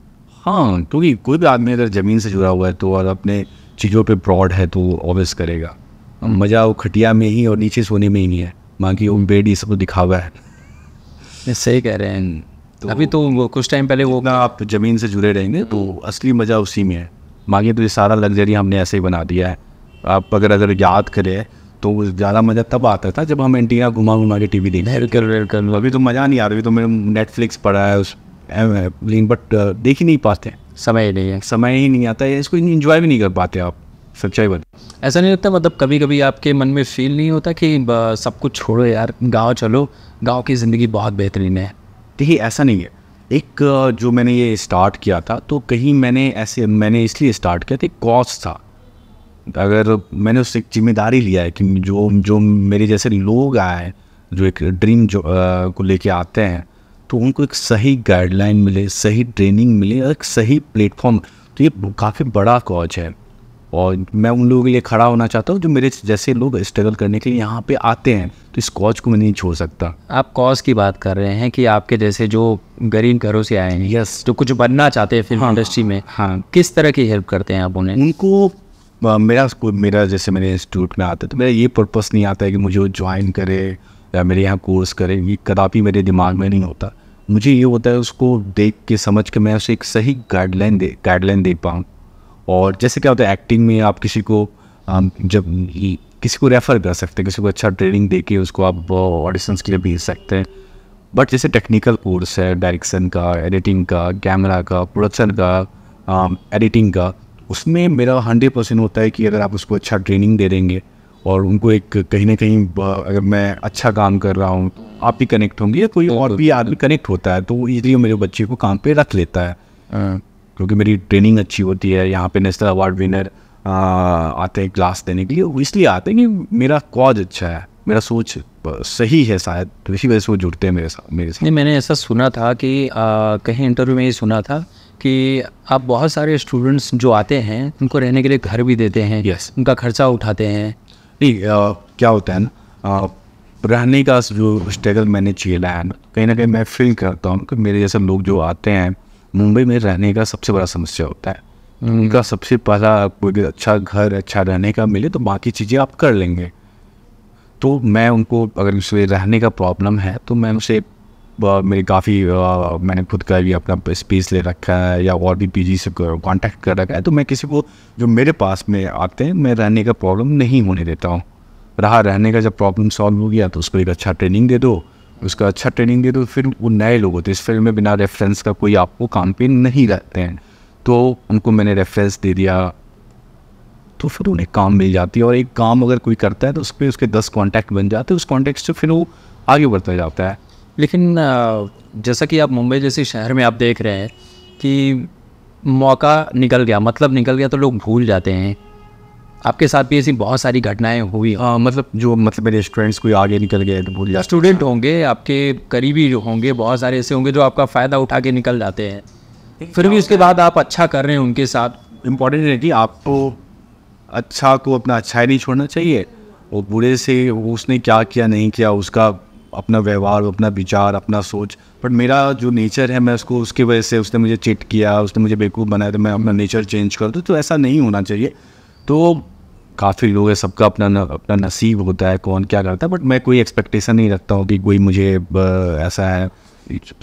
हाँ क्योंकि कोई भी आदमी अगर ज़मीन से जुड़ा हुआ है तो और अपने चीज़ों पे ब्रॉड है तो ऑब्वियस करेगा मज़ा वो खटिया में ही और नीचे सोने में ही है बाकी वो बेड ये सब दिखा हुआ है सही कह रहे हैं तो अभी तो वो कुछ टाइम पहले वो ना आप ज़मीन से जुड़े रहेंगे तो हम्म। असली मज़ा उसी में है बाकी तो ये सारा लग्जरी हमने ऐसे ही बना दिया है आप अगर अगर याद करें तो ज़्यादा मज़ा तब आता था जब हम एंटीना घुमा घुमा के टी वी देखें अभी तो मज़ा नहीं आ रहा अभी तो मेरे नेटफ्लिक्स पड़ा है उस लेकिन बट देख ही नहीं पाते हैं समय ही नहीं है समय ही नहीं आता है इसको इंजॉय भी नहीं कर पाते आप सच्चाई बन ऐसा नहीं लगता मतलब कभी कभी आपके मन में फील नहीं होता कि सब कुछ छोड़ो यार गाँव चलो गाँव की ज़िंदगी बहुत बेहतरीन है देखिए ऐसा नहीं है एक जो मैंने ये स्टार्ट किया था तो कहीं मैंने ऐसे मैंने इसलिए स्टार्ट किया था कॉज था अगर मैंने उससे एक जिम्मेदारी लिया है कि जो जो मेरे जैसे लोग आए जो एक ड्रीम जो आ, को लेके आते हैं तो उनको एक सही गाइडलाइन मिले सही ट्रेनिंग मिले और एक सही प्लेटफॉर्म तो ये काफ़ी बड़ा कॉज है और मैं उन लोगों के लिए खड़ा होना चाहता हूँ जो मेरे जैसे लोग स्ट्रगल करने के लिए यहाँ पे आते हैं तो इस कॉज को मैं नहीं छोड़ सकता आप कॉज की बात कर रहे हैं कि आपके जैसे जो गरीब घरों से आए हैं यस yes. कुछ बनना चाहते हैं फिल्म हाँ, इंडस्ट्री में हाँ किस तरह की हेल्प करते हैं आप उन्हें उनको मेरा मेरा जैसे मेरे इंस्टीट्यूट में आता है तो मेरा ये पर्पस नहीं आता है कि मुझे ज्वाइन करे या मेरे यहाँ कोर्स करे ये कदापि मेरे दिमाग में नहीं होता मुझे ये होता है उसको देख के समझ के मैं उसे एक सही गाइडलाइन दे गाइडलाइन दे पाऊँ और जैसे क्या होता है एक्टिंग में आप किसी को जब किसी को रेफ़र कर सकते हैं किसी को अच्छा ट्रेनिंग दे के उसको आप ऑडिशंस के लिए भेज सकते हैं बट जैसे टेक्निकल कोर्स है डायरेक्शन का एडिटिंग का कैमरा का प्रोडक्शन का एडिटिंग का उसमें मेरा हंड्रेड परसेंट होता है कि अगर आप उसको अच्छा ट्रेनिंग दे देंगे और उनको एक कहीं ना कहीं अगर मैं अच्छा काम कर रहा हूँ तो आप भी कनेक्ट होंगे या कोई और भी आदमी कनेक्ट होता है तो इसलिए मेरे बच्चे को काम पे रख लेता है क्योंकि मेरी ट्रेनिंग अच्छी होती है यहाँ पे नेशनल अवार्ड विनर आते हैं क्लास देने के लिए वो इसलिए आते हैं कि मेरा कॉज अच्छा है मेरा सोच सही है शायद तो इसी वजह से वो जुड़ते हैं मेरे साथ मेरे साथ नहीं मैंने ऐसा सुना था कि आ, कहीं इंटरव्यू में ये सुना था कि आप बहुत सारे स्टूडेंट्स जो आते हैं उनको रहने के लिए घर भी देते हैं यस उनका खर्चा उठाते हैं नहीं क्या होता है ना रहने का जो स्ट्रगल मैंने झेला है कहीं ना कहीं मैं फील करता हूँ कि मेरे जैसे लोग जो आते हैं मुंबई में रहने का सबसे बड़ा समस्या होता है हम्म। उनका सबसे पहला कोई अच्छा घर अच्छा रहने का मिले तो बाकी चीज़ें आप कर लेंगे तो मैं उनको अगर उसमें रहने का प्रॉब्लम है तो मैं उसे मेरे काफ़ी मैंने खुद का भी अपना स्पेस ले रखा है या और भी पीजी से कांटेक्ट कर रखा है तो मैं किसी को जो मेरे पास में आते हैं मैं रहने का प्रॉब्लम नहीं होने देता हूँ रहा रहने का जब प्रॉब्लम सॉल्व हो गया तो उसको एक अच्छा ट्रेनिंग दे दो उसका अच्छा ट्रेनिंग दे दो फिर वो नए लोग होते इस फील्ड में बिना रेफरेंस का कोई आपको काम पे नहीं रहते हैं तो उनको मैंने रेफरेंस दे दिया तो फिर उन्हें काम मिल जाती है और एक काम अगर कोई करता है तो उस पर उसके दस कॉन्टैक्ट बन जाते हैं उस कॉन्टैक्ट से फिर वो आगे बढ़ता जाता है लेकिन जैसा कि आप मुंबई जैसे शहर में आप देख रहे हैं कि मौका निकल गया मतलब निकल गया तो लोग भूल जाते हैं आपके साथ भी ऐसी बहुत सारी घटनाएं हुई आ, मतलब जो मतलब मेरे स्टूडेंट्स कोई आगे निकल गए तो भूल जाए स्टूडेंट होंगे आपके करीबी जो होंगे बहुत सारे ऐसे होंगे जो आपका फ़ायदा उठा के निकल जाते हैं फिर भी उसके बाद आप अच्छा कर रहे हैं उनके साथ इम्पोर्टेंट है कि आपको अच्छा को अपना अच्छा ही नहीं छोड़ना चाहिए और बुरे से उसने क्या किया नहीं किया उसका अपना व्यवहार अपना विचार अपना सोच बट मेरा जो नेचर है मैं उसको उसकी वजह से उसने मुझे चिट किया उसने मुझे बेवकूफ़ बनाया तो मैं अपना नेचर चेंज कर दूँ तो ऐसा नहीं होना चाहिए तो काफ़ी लोग है सबका अपना न, अपना नसीब होता है कौन क्या करता है बट मैं कोई एक्सपेक्टेशन नहीं रखता हूँ कि कोई मुझे ऐसा है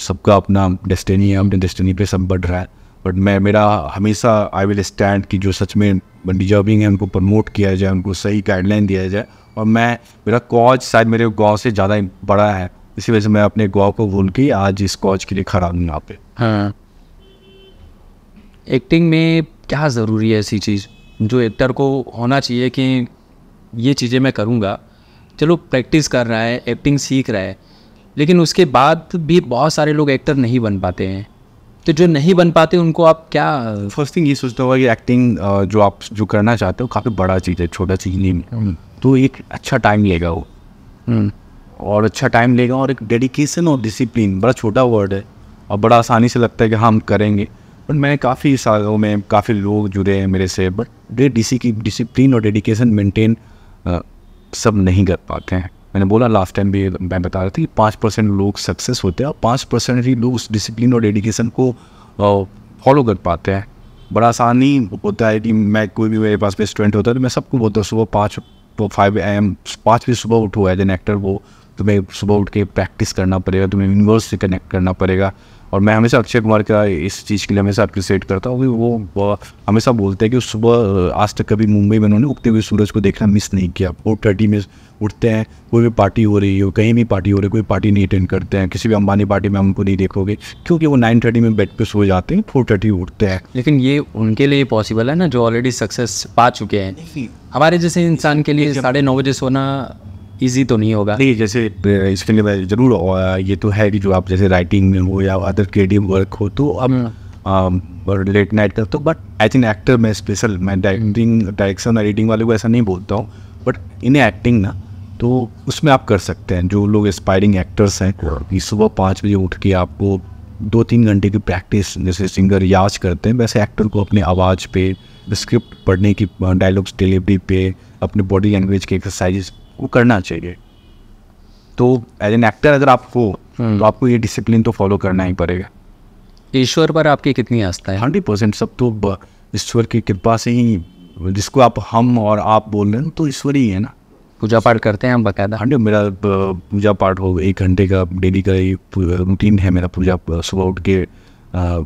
सबका अपना डेस्टिनी है अपने डेस्टिनी पे सब बढ़ रहा है बट मैं मेरा हमेशा आई विल स्टैंड कि जो सच में डिजर्विंग है उनको प्रमोट किया जाए उनको सही गाइडलाइन दिया जाए और मैं मेरा कॉज शायद मेरे गाँव से ज़्यादा बड़ा है इसी वजह से मैं अपने गाँव को भूल के आज इस कॉज के लिए खड़ा हूँ यहाँ पे हाँ एक्टिंग में क्या ज़रूरी है ऐसी चीज़ जो एक्टर को होना चाहिए कि ये चीज़ें मैं करूँगा चलो प्रैक्टिस कर रहा है एक्टिंग सीख रहा है लेकिन उसके बाद भी बहुत सारे लोग एक्टर नहीं बन पाते हैं तो जो नहीं बन पाते उनको आप क्या फर्स्ट थिंग ये सोचता होगा कि एक्टिंग जो आप जो करना चाहते हो काफ़ी बड़ा चीज़ है छोटा चीज़ नहीं हम्म। तो एक अच्छा टाइम लेगा वो हम्म। और अच्छा टाइम लेगा और एक डेडिकेशन और डिसिप्लिन बड़ा छोटा वर्ड है और बड़ा आसानी से लगता है कि हाँ, हम करेंगे પણ મેં કાફી સાલો મેં કાફી લોગ જુડે હે میرے સે બટ દેડ સી કી ડિસિપ્લિન ઓર ડેડિકેશન મેન્ટેન સબ નહીં કર પાતે મેને બોલા લાસ્ટ ટાઈમ ભી મેં બતા રહા થા કે 5% લોગ સક્સેસ હોતે હે 5% જ લોગ ઉસ ડિસિપ્લિન ઓર ડેડિકેશન કો ફોલો કર પાતે હે બડા આસانی ઓપોર્ચ્યુનિટી મેં કોઈ ભી બેસ પાસ પે સ્ટુડન્ટ હોતા તો મેં સબકો બોલતો સબ 5 5 એમ 5 વી સબ ઉઠો એઝ એન એક્ટર વો tumhe subah uth ke practice karna padega tumhe universe se connect karna padega और मैं हमेशा अक्षय कुमार का इस चीज़ के लिए हमेशा अप्रिसिएट करता हूँ वो हमेशा बोलते हैं कि सुबह आज तक कभी मुंबई में उन्होंने उगते हुए सूरज को देखना मिस नहीं किया फोर थर्टी में उठते हैं कोई भी पार्टी हो रही हो कहीं भी पार्टी हो रही है कोई पार्टी नहीं अटेंड करते हैं किसी भी अंबानी पार्टी में हमको नहीं देखोगे क्योंकि वो नाइन थर्टी में बेड पर सो जाते हैं फोर थर्टी उठते हैं लेकिन ये उनके लिए पॉसिबल है ना जो ऑलरेडी सक्सेस पा चुके हैं हमारे जैसे इंसान के लिए साढ़े नौ बजे सोना ईजी तो नहीं होगा नहीं जैसे इसके लिए जरूर ये तो है कि जो आप जैसे राइटिंग में हो या अदर क्रिएटिव वर्क हो तो अब लेट नाइट तक तो बट एज एन एक्टर मैं स्पेशल मैं डायरेक्टिंग डायरेक्शन एडिटिंग वाले को ऐसा नहीं बोलता हूँ बट इन एक्टिंग ना तो उसमें आप कर सकते हैं जो लोग एस्पायरिंग एक्टर्स हैं कि सुबह पाँच बजे उठ के आपको दो तीन घंटे की प्रैक्टिस जैसे सिंगर रियाज करते हैं वैसे एक्टर को अपने आवाज़ पे स्क्रिप्ट पढ़ने की डायलॉग्स डिलीवरी पे अपने बॉडी लैंग्वेज के एक्सरसाइज आपको करना चाहिए तो एज एन एक्टर अगर आप हो हम्म। तो आपको ये डिसिप्लिन तो फॉलो करना ही पड़ेगा ईश्वर पर आपकी कितनी आस्था है हंड्रेड परसेंट सब तो ईश्वर की कृपा से ही जिसको आप हम और आप बोल रहे हैं तो ईश्वर ही है ना पूजा पाठ करते हैं हम बकायदा हंड्रेड हाँ मेरा पूजा पाठ हो एक घंटे का डेली का रूटीन है मेरा पूजा सुबह उठ के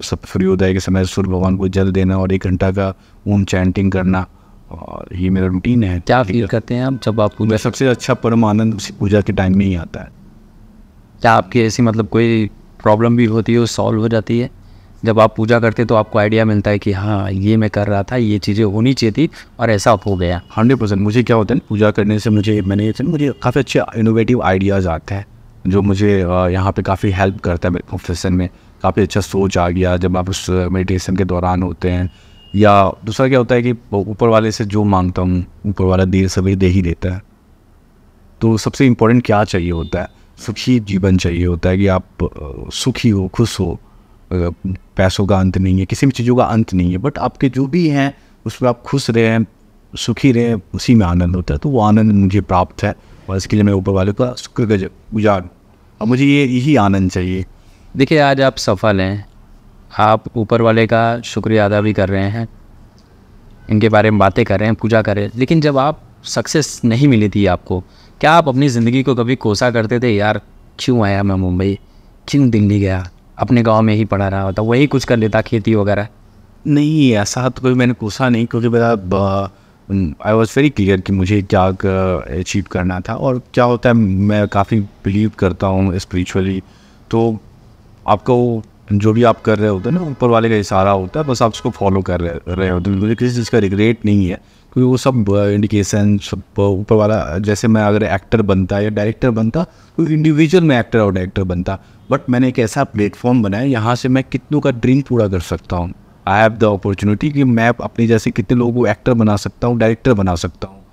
सब सूर्योदय के समय सूर्य भगवान को जल देना और एक घंटा का ओम चैंटिंग करना और ये मेरा रूटीन है क्या फील करते हैं आप जब आप पूजा सबसे अच्छा परम आनंद उसी पूजा के टाइम में ही आता है क्या आपकी ऐसी मतलब कोई प्रॉब्लम भी होती है वो सॉल्व हो जाती है जब आप पूजा करते तो आपको आइडिया मिलता है कि हाँ ये मैं कर रहा था ये चीज़ें होनी चाहिए थी और ऐसा हो गया हंड्रेड परसेंट मुझे क्या होता है पूजा करने से मुझे मैंने मुझे काफ़ी अच्छे इनोवेटिव आइडियाज़ आते हैं जो मुझे यहाँ पे काफ़ी हेल्प करता है मेरे प्रोफेशन में काफ़ी अच्छा सोच आ गया जब आप उस मेडिटेशन के दौरान होते हैं या दूसरा क्या होता है कि ऊपर वाले से जो मांगता हूँ ऊपर वाला देर सवेर दे ही देता है तो सबसे इम्पोर्टेंट क्या चाहिए होता है सुखी जीवन चाहिए होता है कि आप सुखी हो खुश हो पैसों का अंत नहीं है किसी भी चीज़ों का अंत नहीं है बट आपके जो भी हैं उसमें आप खुश रहें सुखी रहें उसी में आनंद होता है तो वो आनंद मुझे प्राप्त है और इसके लिए मैं ऊपर वाले का शुक्र गुजार अब मुझे ये यही आनंद चाहिए देखिए आज आप सफल हैं आप ऊपर वाले का शुक्रिया अदा भी कर रहे हैं इनके बारे में बातें कर रहे हैं पूजा कर रहे हैं लेकिन जब आप सक्सेस नहीं मिली थी आपको क्या आप अपनी ज़िंदगी को कभी कोसा करते थे यार क्यों आया मैं मुंबई क्यों दिल्ली गया अपने गांव में ही पढ़ा रहा होता वही कुछ कर लेता खेती वगैरह नहीं ऐसा तो कभी मैंने कोसा नहीं क्योंकि मेरा आई वॉज वेरी क्लियर कि मुझे क्या अचीव करना था और क्या होता है मैं काफ़ी बिलीव करता हूँ स्परिचुअली तो आपको जो भी आप कर रहे होते हैं ना ऊपर वाले का इशारा होता है बस आप उसको फॉलो कर रहे होते हैं मुझे किसी चीज़ का रिग्रेट नहीं है क्योंकि वो सब इंडिकेशन uh, सब uh, ऊपर वाला जैसे मैं अगर एक्टर बनता या डायरेक्टर बनता तो इंडिविजुअल में एक्टर और डायरेक्टर बनता बट मैंने एक ऐसा प्लेटफॉर्म बनाया यहाँ से मैं कितनों का ड्रीम पूरा कर सकता हूँ आई हैव द अपॉर्चुनिटी कि मैं अपने जैसे कितने लोगों को एक्टर बना सकता हूँ डायरेक्टर बना सकता हूँ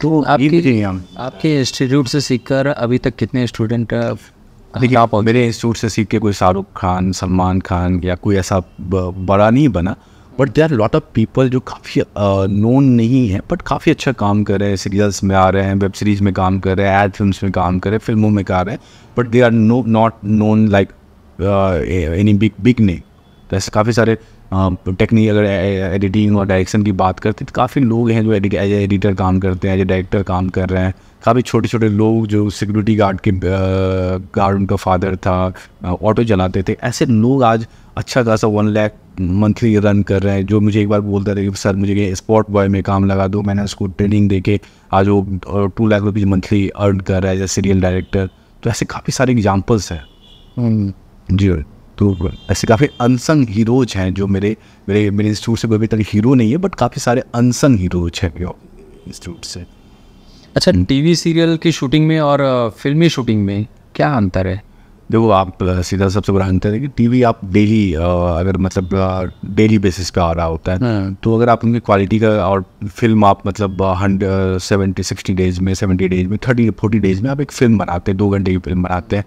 तो आपके आपके इंस्टीट्यूट से सीखकर अभी तक कितने स्टूडेंट देखिए आप मेरे इंस्टीट्यूट से सीख के कोई शाहरुख खान सलमान खान या कोई ऐसा बड़ा नहीं बना but they are lot of people जो काफ़ी नोन नहीं है बट काफ़ी अच्छा काम कर रहे हैं सीरियल्स में आ रहे हैं वेब सीरीज़ में काम कर रहे हैं एड फिल्म में काम कर रहे हैं फिल्मों में कर रहे हैं but they are no not known like any big big name तो ऐसे काफ़ी सारे टेक्निक अगर एडिटिंग और डायरेक्शन की बात करते तो काफ़ी लोग हैं जो एडिटर काम करते हैं जो डायरेक्टर काम कर रहे हैं काफ़ी छोटे छोटे लोग जो सिक्योरिटी गार्ड के गार्ड उनका फादर था ऑटो चलाते थे ऐसे लोग आज अच्छा खासा वन लैख मंथली रन कर रहे हैं जो मुझे एक बार बोलता था कि सर मुझे स्पॉट बॉय में काम लगा दो मैंने उसको ट्रेनिंग दे के आज वो two lakh rupees monthly earn कर रहा है एज सीरियल डायरेक्टर तो ऐसे काफ़ी सारे एग्जाम्पल्स हैं हम्म। जी तो ऐसे काफ़ी अनसंग हीरोज हैं जो मेरे मेरे मेरे इंस्टीट्यूट से अभी तक हीरो नहीं है बट काफ़ी सारे अनसंग हीरोज हैं इंस्टीट्यूट से अच्छा हम्म। टीवी सीरियल की शूटिंग में और फिल्मी शूटिंग में क्या अंतर है देखो आप सीधा सबसे बड़ा अंतर है कि टीवी आप डेली अगर मतलब डेली बेसिस पे आ रहा होता है हाँ। तो अगर आप उनकी क्वालिटी का और फिल्म आप मतलब हंड्रेड सेवेंटी सिक्सटी डेज में सेवेंटी डेज में थर्टी फोर्टी डेज में आप एक फिल्म बनाते हैं दो घंटे की फिल्म बनाते हैं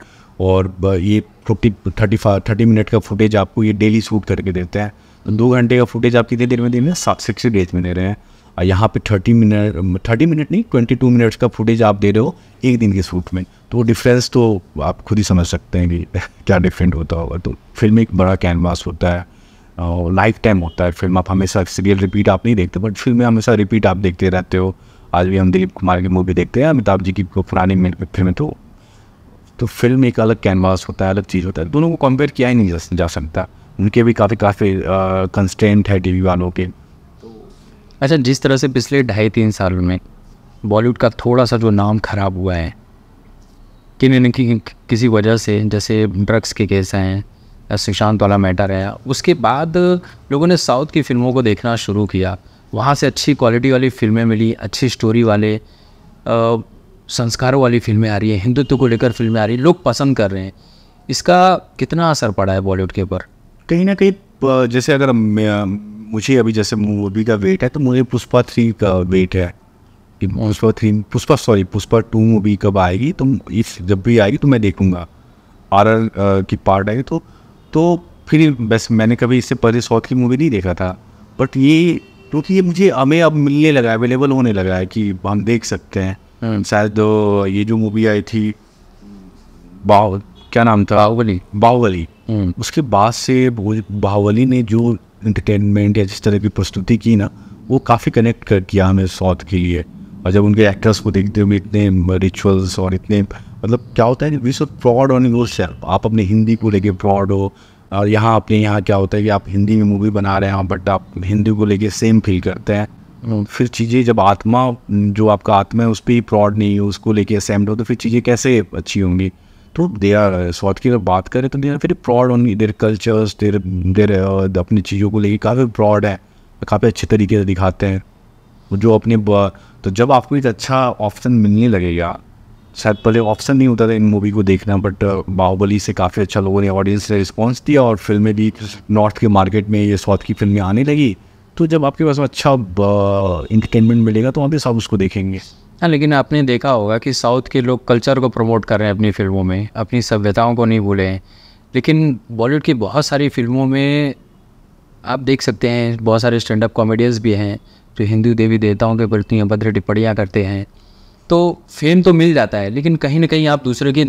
और ये forty thirty five thirty minute का फुटेज आपको ये डेली शूट करके देते हैं तो दो घंटे का फुटेज आप कितने देर में दे रहे हैं सात सिक्सटी डेज में दे रहे हैं यहाँ पे थर्टी मिनट थर्टी मिनट नहीं ट्वेंटी टू मिनट्स का फुटेज आप दे रहे हो एक दिन के शूट में तो वो डिफरेंस तो आप खुद ही समझ सकते हैं कि क्या डिफरेंट होता होगा तो फिल्म एक बड़ा कैनवास होता है और लाइफ टाइम होता है फिल्म आप हमेशा सीरियल रिपीट आप नहीं देखते बट फिल्म में हमेशा रिपीट आप देखते रहते हो आज भी हम दिलीप कुमार की मूवी देखते हैं अमिताभ जी की पुरानी फिल्में तो तो फिल्म एक अलग कैनवास होता है अलग चीज़ होता है दोनों को कंपेयर किया ही नहीं जा सकता उनके भी काफ़ी काफ़ी कंस्टेंट है टीवी वालों के अच्छा जिस तरह से पिछले ढाई तीन सालों में बॉलीवुड का थोड़ा सा जो नाम ख़राब हुआ है कि नहीं कि, किसी वजह से जैसे ड्रग्स के केस हैं सुशांत वाला मैटर है उसके बाद लोगों ने साउथ की फ़िल्मों को देखना शुरू किया वहाँ से अच्छी क्वालिटी वाली फ़िल्में मिली अच्छी स्टोरी वाले संस्कारों वाली फ़िल्में आ रही हैं हिंदुत्व को लेकर फिल्में आ रही हैं लोग पसंद कर रहे हैं इसका कितना असर पड़ा है बॉलीवुड के ऊपर कहीं ना कहीं जैसे अगर मुझे अभी जैसे मूवी का वेट है तो मुझे पुष्पा थ्री का वेट है कि Pushpa three Pushpa sorry Pushpa two movie कब आएगी तो इस जब भी आएगी तो मैं देखूँगा आर आर की पार्ट आएगी तो तो फिर बस मैंने कभी इससे पहले साउथ की मूवी नहीं देखा था बट ये क्योंकि तो ये मुझे हमें अब मिलने लगा अवेलेबल होने लगा है कि हम देख सकते हैं हम्म। शायद ये जो मूवी आई थी बाह क्या नाम था बाहुबली बाहुबली उसके बाद से बाहुबली ने जो इंटरटेनमेंट या जिस तरह की प्रस्तुति की ना वो काफ़ी कनेक्ट कर किया हमें साउथ के लिए और जब उनके एक्टर्स को देखते हुए इतने रिचुअल्स और इतने मतलब क्या होता है we so proud on yourself आप अपने हिंदी को लेके प्रॉड हो और यहाँ अपने यहाँ क्या होता है कि आप हिंदी में मूवी बना रहे हैं बट आप हिंदी को लेके सेम फील करते हैं हम्म, फिर चीज़ें जब आत्मा जो आपका आत्मा है उस पर ही प्रॉड नहीं हो उसको लेके असेम्ड हो तो फिर चीज़ें कैसे अच्छी होंगी तो दे आर साउथ की अगर बात करें तो they are very proud on their cultures their their अपनी चीज़ों को लेके काफ़ी प्रॉड है काफ़ी अच्छे तरीके से दिखाते हैं जो अपने तो जब आपको एक अच्छा ऑप्शन मिलने लगेगा शायद पहले ऑप्शन नहीं होता था इन मूवी को देखना बट बाहुबली से काफ़ी अच्छा लोगों ने ऑडियंस ने रिस्पॉन्स दिया और फिल्में भी नॉर्थ के मार्केट में ये साउथ की फिल्में आने लगी तो जब आपके पास अच्छा इंटरटेनमेंट मिलेगा तो आप भी सब उसको देखेंगे हाँ लेकिन आपने देखा होगा कि साउथ के लोग कल्चर को प्रमोट कर रहे हैं अपनी फिल्मों में अपनी सभ्यताओं को नहीं भूले हैं लेकिन बॉलीवुड की बहुत सारी फिल्मों में आप देख सकते हैं बहुत सारे स्टैंड अप कॉमेडियंस भी हैं जो हिंदू देवी देवताओं के प्रति अभद्र टिप्पणियाँ करते हैं तो फेम तो मिल जाता है लेकिन कहीं ना कहीं आप दूसरे की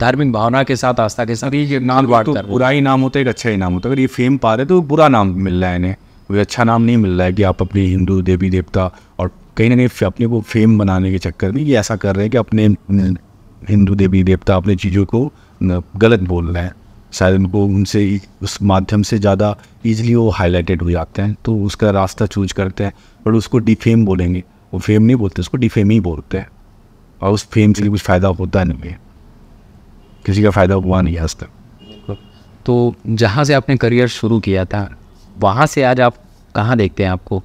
धार्मिक भावना के साथ आस्था के साथ ये नाम बांट तो बुरा ही नाम होता है एक अच्छा ही नाम होता है अगर ये फेम पा रहे तो बुरा नाम मिल रहा है इन्हें कोई अच्छा नाम नहीं मिल रहा है कि आप अपनी हिंदू देवी देवता और कहीं ना कहीं अपने को फेम बनाने के चक्कर में ये ऐसा कर रहे हैं कि अपने हिंदू देवी देवता अपने चीज़ों को गलत बोल रहे हैं शायद उनको उनसे उस माध्यम से ज़्यादा ईजिली वो हाईलाइटेड हो जाते हैं तो उसका रास्ता चूज करते हैं बट उसको डिफेम बोलेंगे वो फेम नहीं बोलते उसको डिफेम ही बोलते हैं और उस फेम से कुछ फ़ायदा होता नहीं है किसी का फ़ायदा हुआ नहीं आज तक तो जहाँ से आपने करियर शुरू किया था वहाँ से आज आप कहाँ देखते हैं आपको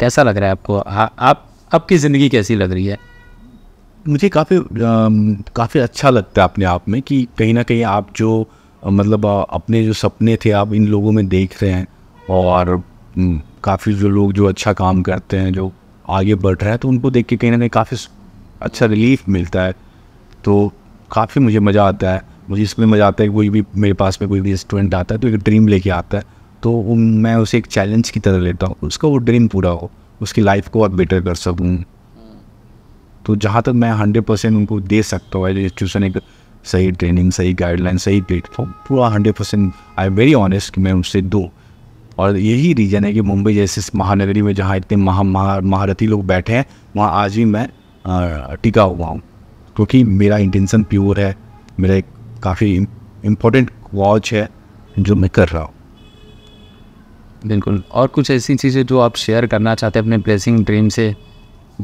कैसा लग रहा है आपको आ, आप आपकी ज़िंदगी कैसी लग रही है मुझे काफ़ी काफ़ी अच्छा लगता है अपने आप में कि कहीं ना कहीं आप जो मतलब अपने जो सपने थे आप इन लोगों में देख रहे हैं और काफ़ी जो लोग जो अच्छा काम करते हैं जो आगे बढ़ रहे हैं तो उनको देख के कहीं ना कहीं काफ़ी अच्छा रिलीफ मिलता है तो काफ़ी मुझे मज़ा आता है मुझे इसमें मज़ा आता है कोई भी मेरे पास में कोई भी स्टूडेंट आता है तो एक ड्रीम लेके आता है तो मैं उसे एक चैलेंज की तरह लेता हूँ उसका वो ड्रीम पूरा हो उसकी लाइफ को और बेटर कर सकूँ तो जहाँ तक मैं हंड्रेड परसेंट उनको दे सकता हूँ एजुकेशन एक सही ट्रेनिंग सही गाइडलाइन सही प्लेटफॉर्म पूरा hundred percent I am very honest कि मैं उनसे दो और यही रीज़न है कि मुंबई जैसे महानगरी में जहाँ इतने महा महारथी लोग बैठे हैं वहाँ आज भी मैं टिका हुआ हूँ क्योंकि मेरा इंटेंशन प्योर है मेरा एक काफ़ी इम्पोर्टेंट वॉच है जो मैं कर रहा हूँ बिल्कुल और कुछ ऐसी चीज़ें जो आप शेयर करना चाहते हैं अपने प्लेसिंग ड्रीम से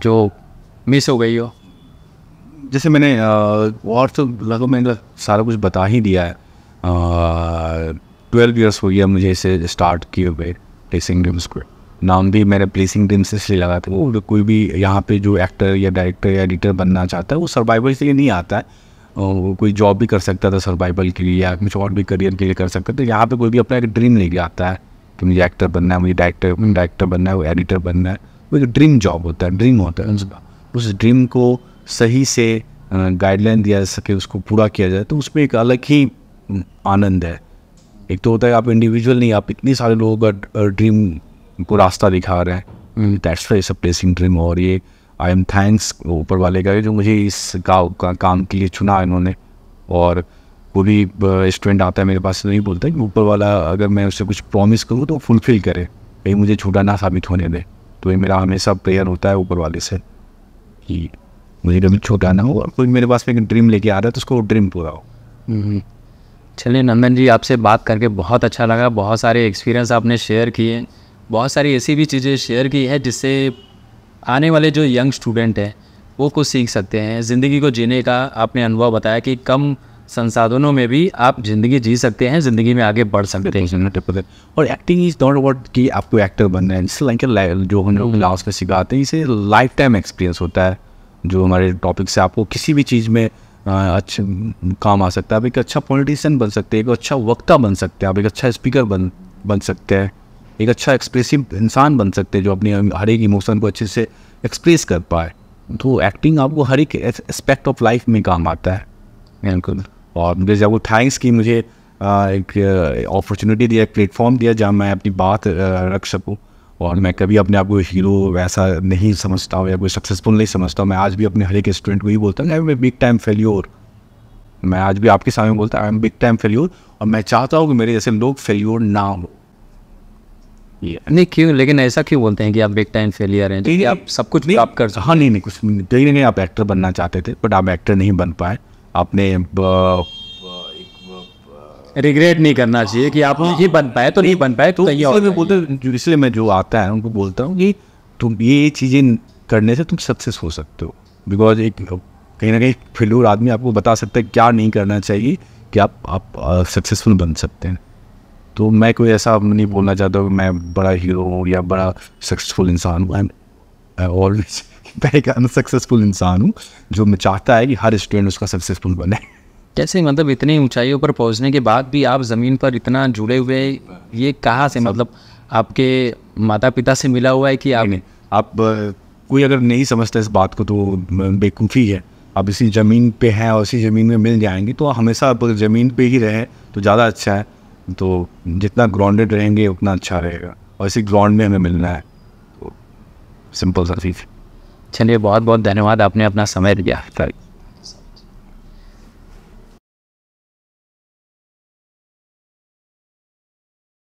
जो मिस हो गई हो जैसे मैंने और तो लगभग मैंने तो सारा कुछ बता ही दिया है ट्वेल्व ईयर्स हो गया मुझे इसे स्टार्ट किए हुए प्लेसिंग ड्रीम्स को नाम भी मैंने प्लेसिंग ड्रीम्स इसलिए लगा था वो कोई भी यहाँ पे जो एक्टर या डायरेक्टर या एडिटर बनना चाहता है वो सर्वाइवल के लिए नहीं आता है वो कोई जॉब भी कर सकता था सर्वाइवल के लिए या कुछ और भी करियर के लिए कर सकता था यहाँ पे कोई भी अपना एक ड्रीम लेके आता है कि मुझे एक्टर बनना है मुझे डायरेक्टर डायरेक्टर बनना है वो एडिटर बनना है वो एक ड्रीम जॉब होता है ड्रीम होता है उसका उस ड्रीम को सही से गाइडलाइन दिया जा सके उसको पूरा किया जाए तो उसमें एक अलग ही आनंद है एक तो होता है आप इंडिविजुअल नहीं आप इतने सारे लोगों का ड्रीम को रास्ता दिखा रहे हैं that's for is a placing dream और ये आई एम थैंक्स ऊपर वाले का जो मुझे इस गाँव का काम के लिए चुना इन्होंने और वो भी स्टूडेंट आता है मेरे पास तो नहीं बोलता कि ऊपर वाला अगर मैं उससे कुछ प्रॉमिस करूँ तो फुलफ़िल करे कहीं मुझे छोटा ना साबित होने दे तो ये मेरा हमेशा प्रेयर होता है ऊपर वाले से कि मुझे कभी छोटा ना हो और कोई मेरे पास में एक ड्रीम लेके आ रहा है तो उसको ड्रीम पूरा हो हम्म, हम्म। चलिए नंदन जी आपसे बात करके बहुत अच्छा लगा बहुत सारे एक्सपीरियंस आपने शेयर किए बहुत सारी ऐसी भी चीज़ें शेयर की है जिससे आने वाले जो यंग स्टूडेंट हैं वो कुछ सीख सकते हैं ज़िंदगी को जीने का आपने अनुभव बताया कि कम संसाधनों में भी आप ज़िंदगी जी सकते हैं ज़िंदगी में आगे बढ़ सकते हैं और एक्टिंग इज़ नॉट अबाउट कि आपको एक्टर बनना है जिससे लाइक जो हम लोग क्लास mm-hmm. में सिखाते हैं इसे लाइफ टाइम एक्सपीरियंस होता है जो हमारे टॉपिक से आपको किसी भी चीज़ में अच्छा काम आ सकता है आप एक अच्छा पॉलिटिशियन बन सकते हैं एक अच्छा वक्ता बन सकते हैं आप एक अच्छा स्पीकर बन बन सकते हैं एक अच्छा एक्सप्रेसिव इंसान बन सकते हैं जो अपने हर एक इमोशन को अच्छे से एक्सप्रेस कर पाए तो एक्टिंग आपको हर एक एस्पेक्ट ऑफ लाइफ में काम आता है बिल्कुल और मुझे जब वो थैंक्स की मुझे एक अपॉर्चुनिटी दिया एक प्लेटफॉर्म दिया जहाँ मैं अपनी बात रख सकूँ और मैं कभी अपने आप को हीरो वैसा नहीं समझता हूँ या कोई सक्सेसफुल नहीं समझता मैं आज भी अपने हर एक स्टूडेंट को ही बोलता हूँ मैं बिग टाइम फेल्योर मैं आज भी आपके सामने बोलता I am big time failure और मैं चाहता हूँ कि मेरे जैसे लोग फेल्योर ना हो नहीं क्यों लेकिन ऐसा क्यों बोलते हैं कि आप बिग टाइम फेलियर हैं आप सब कुछ नहीं आप कर हाँ नहीं नहीं कुछ कहीं नहीं कहीं आप एक्टर बनना चाहते थे बट आप एक्टर नहीं बन पाए आपने रिग्रेट नहीं करना चाहिए कि आप हाँ। ये बन पाए तो नहीं बन पाए तो कहीं और बोलते इसलिए मैं जो आता है उनको बोलता हूँ कि तुम ये चीज़ें करने से तुम सक्सेस हो सकते हो बिकॉज एक कहीं ना कहीं फेल्यूर आदमी आपको बता सकता है क्या नहीं करना चाहिए कि आप आप सक्सेसफुल बन सकते हैं तो मैं कोई ऐसा नहीं बोलना चाहता कि मैं बड़ा हीरो हूँ या बड़ा सक्सेसफुल इंसान हूँ आई ऑलवेज मैं एक अनसक्सेसफुल इंसान हूँ जो मैं चाहता है कि हर स्टूडेंट उसका सक्सेसफुल बने कैसे मतलब इतनी ऊंचाइयों पर पहुंचने के बाद भी आप ज़मीन पर इतना जुड़े हुए ये कहाँ से मतलब आपके माता पिता से मिला हुआ है कि आप नहीं, आप कोई अगर नहीं समझता इस बात को तो बेकूफ़ी है आप इसी ज़मीन पे हैं और इसी ज़मीन में मिल जाएंगे तो हमेशा आप ज़मीन पे ही रहें तो ज़्यादा अच्छा है तो जितना ग्राउंडेड रहेंगे उतना अच्छा रहेगा और इसी ग्राउंड में हमें मिलना है तो सिंपल सा चीज़ चलिए बहुत बहुत धन्यवाद आपने अपना समय दिया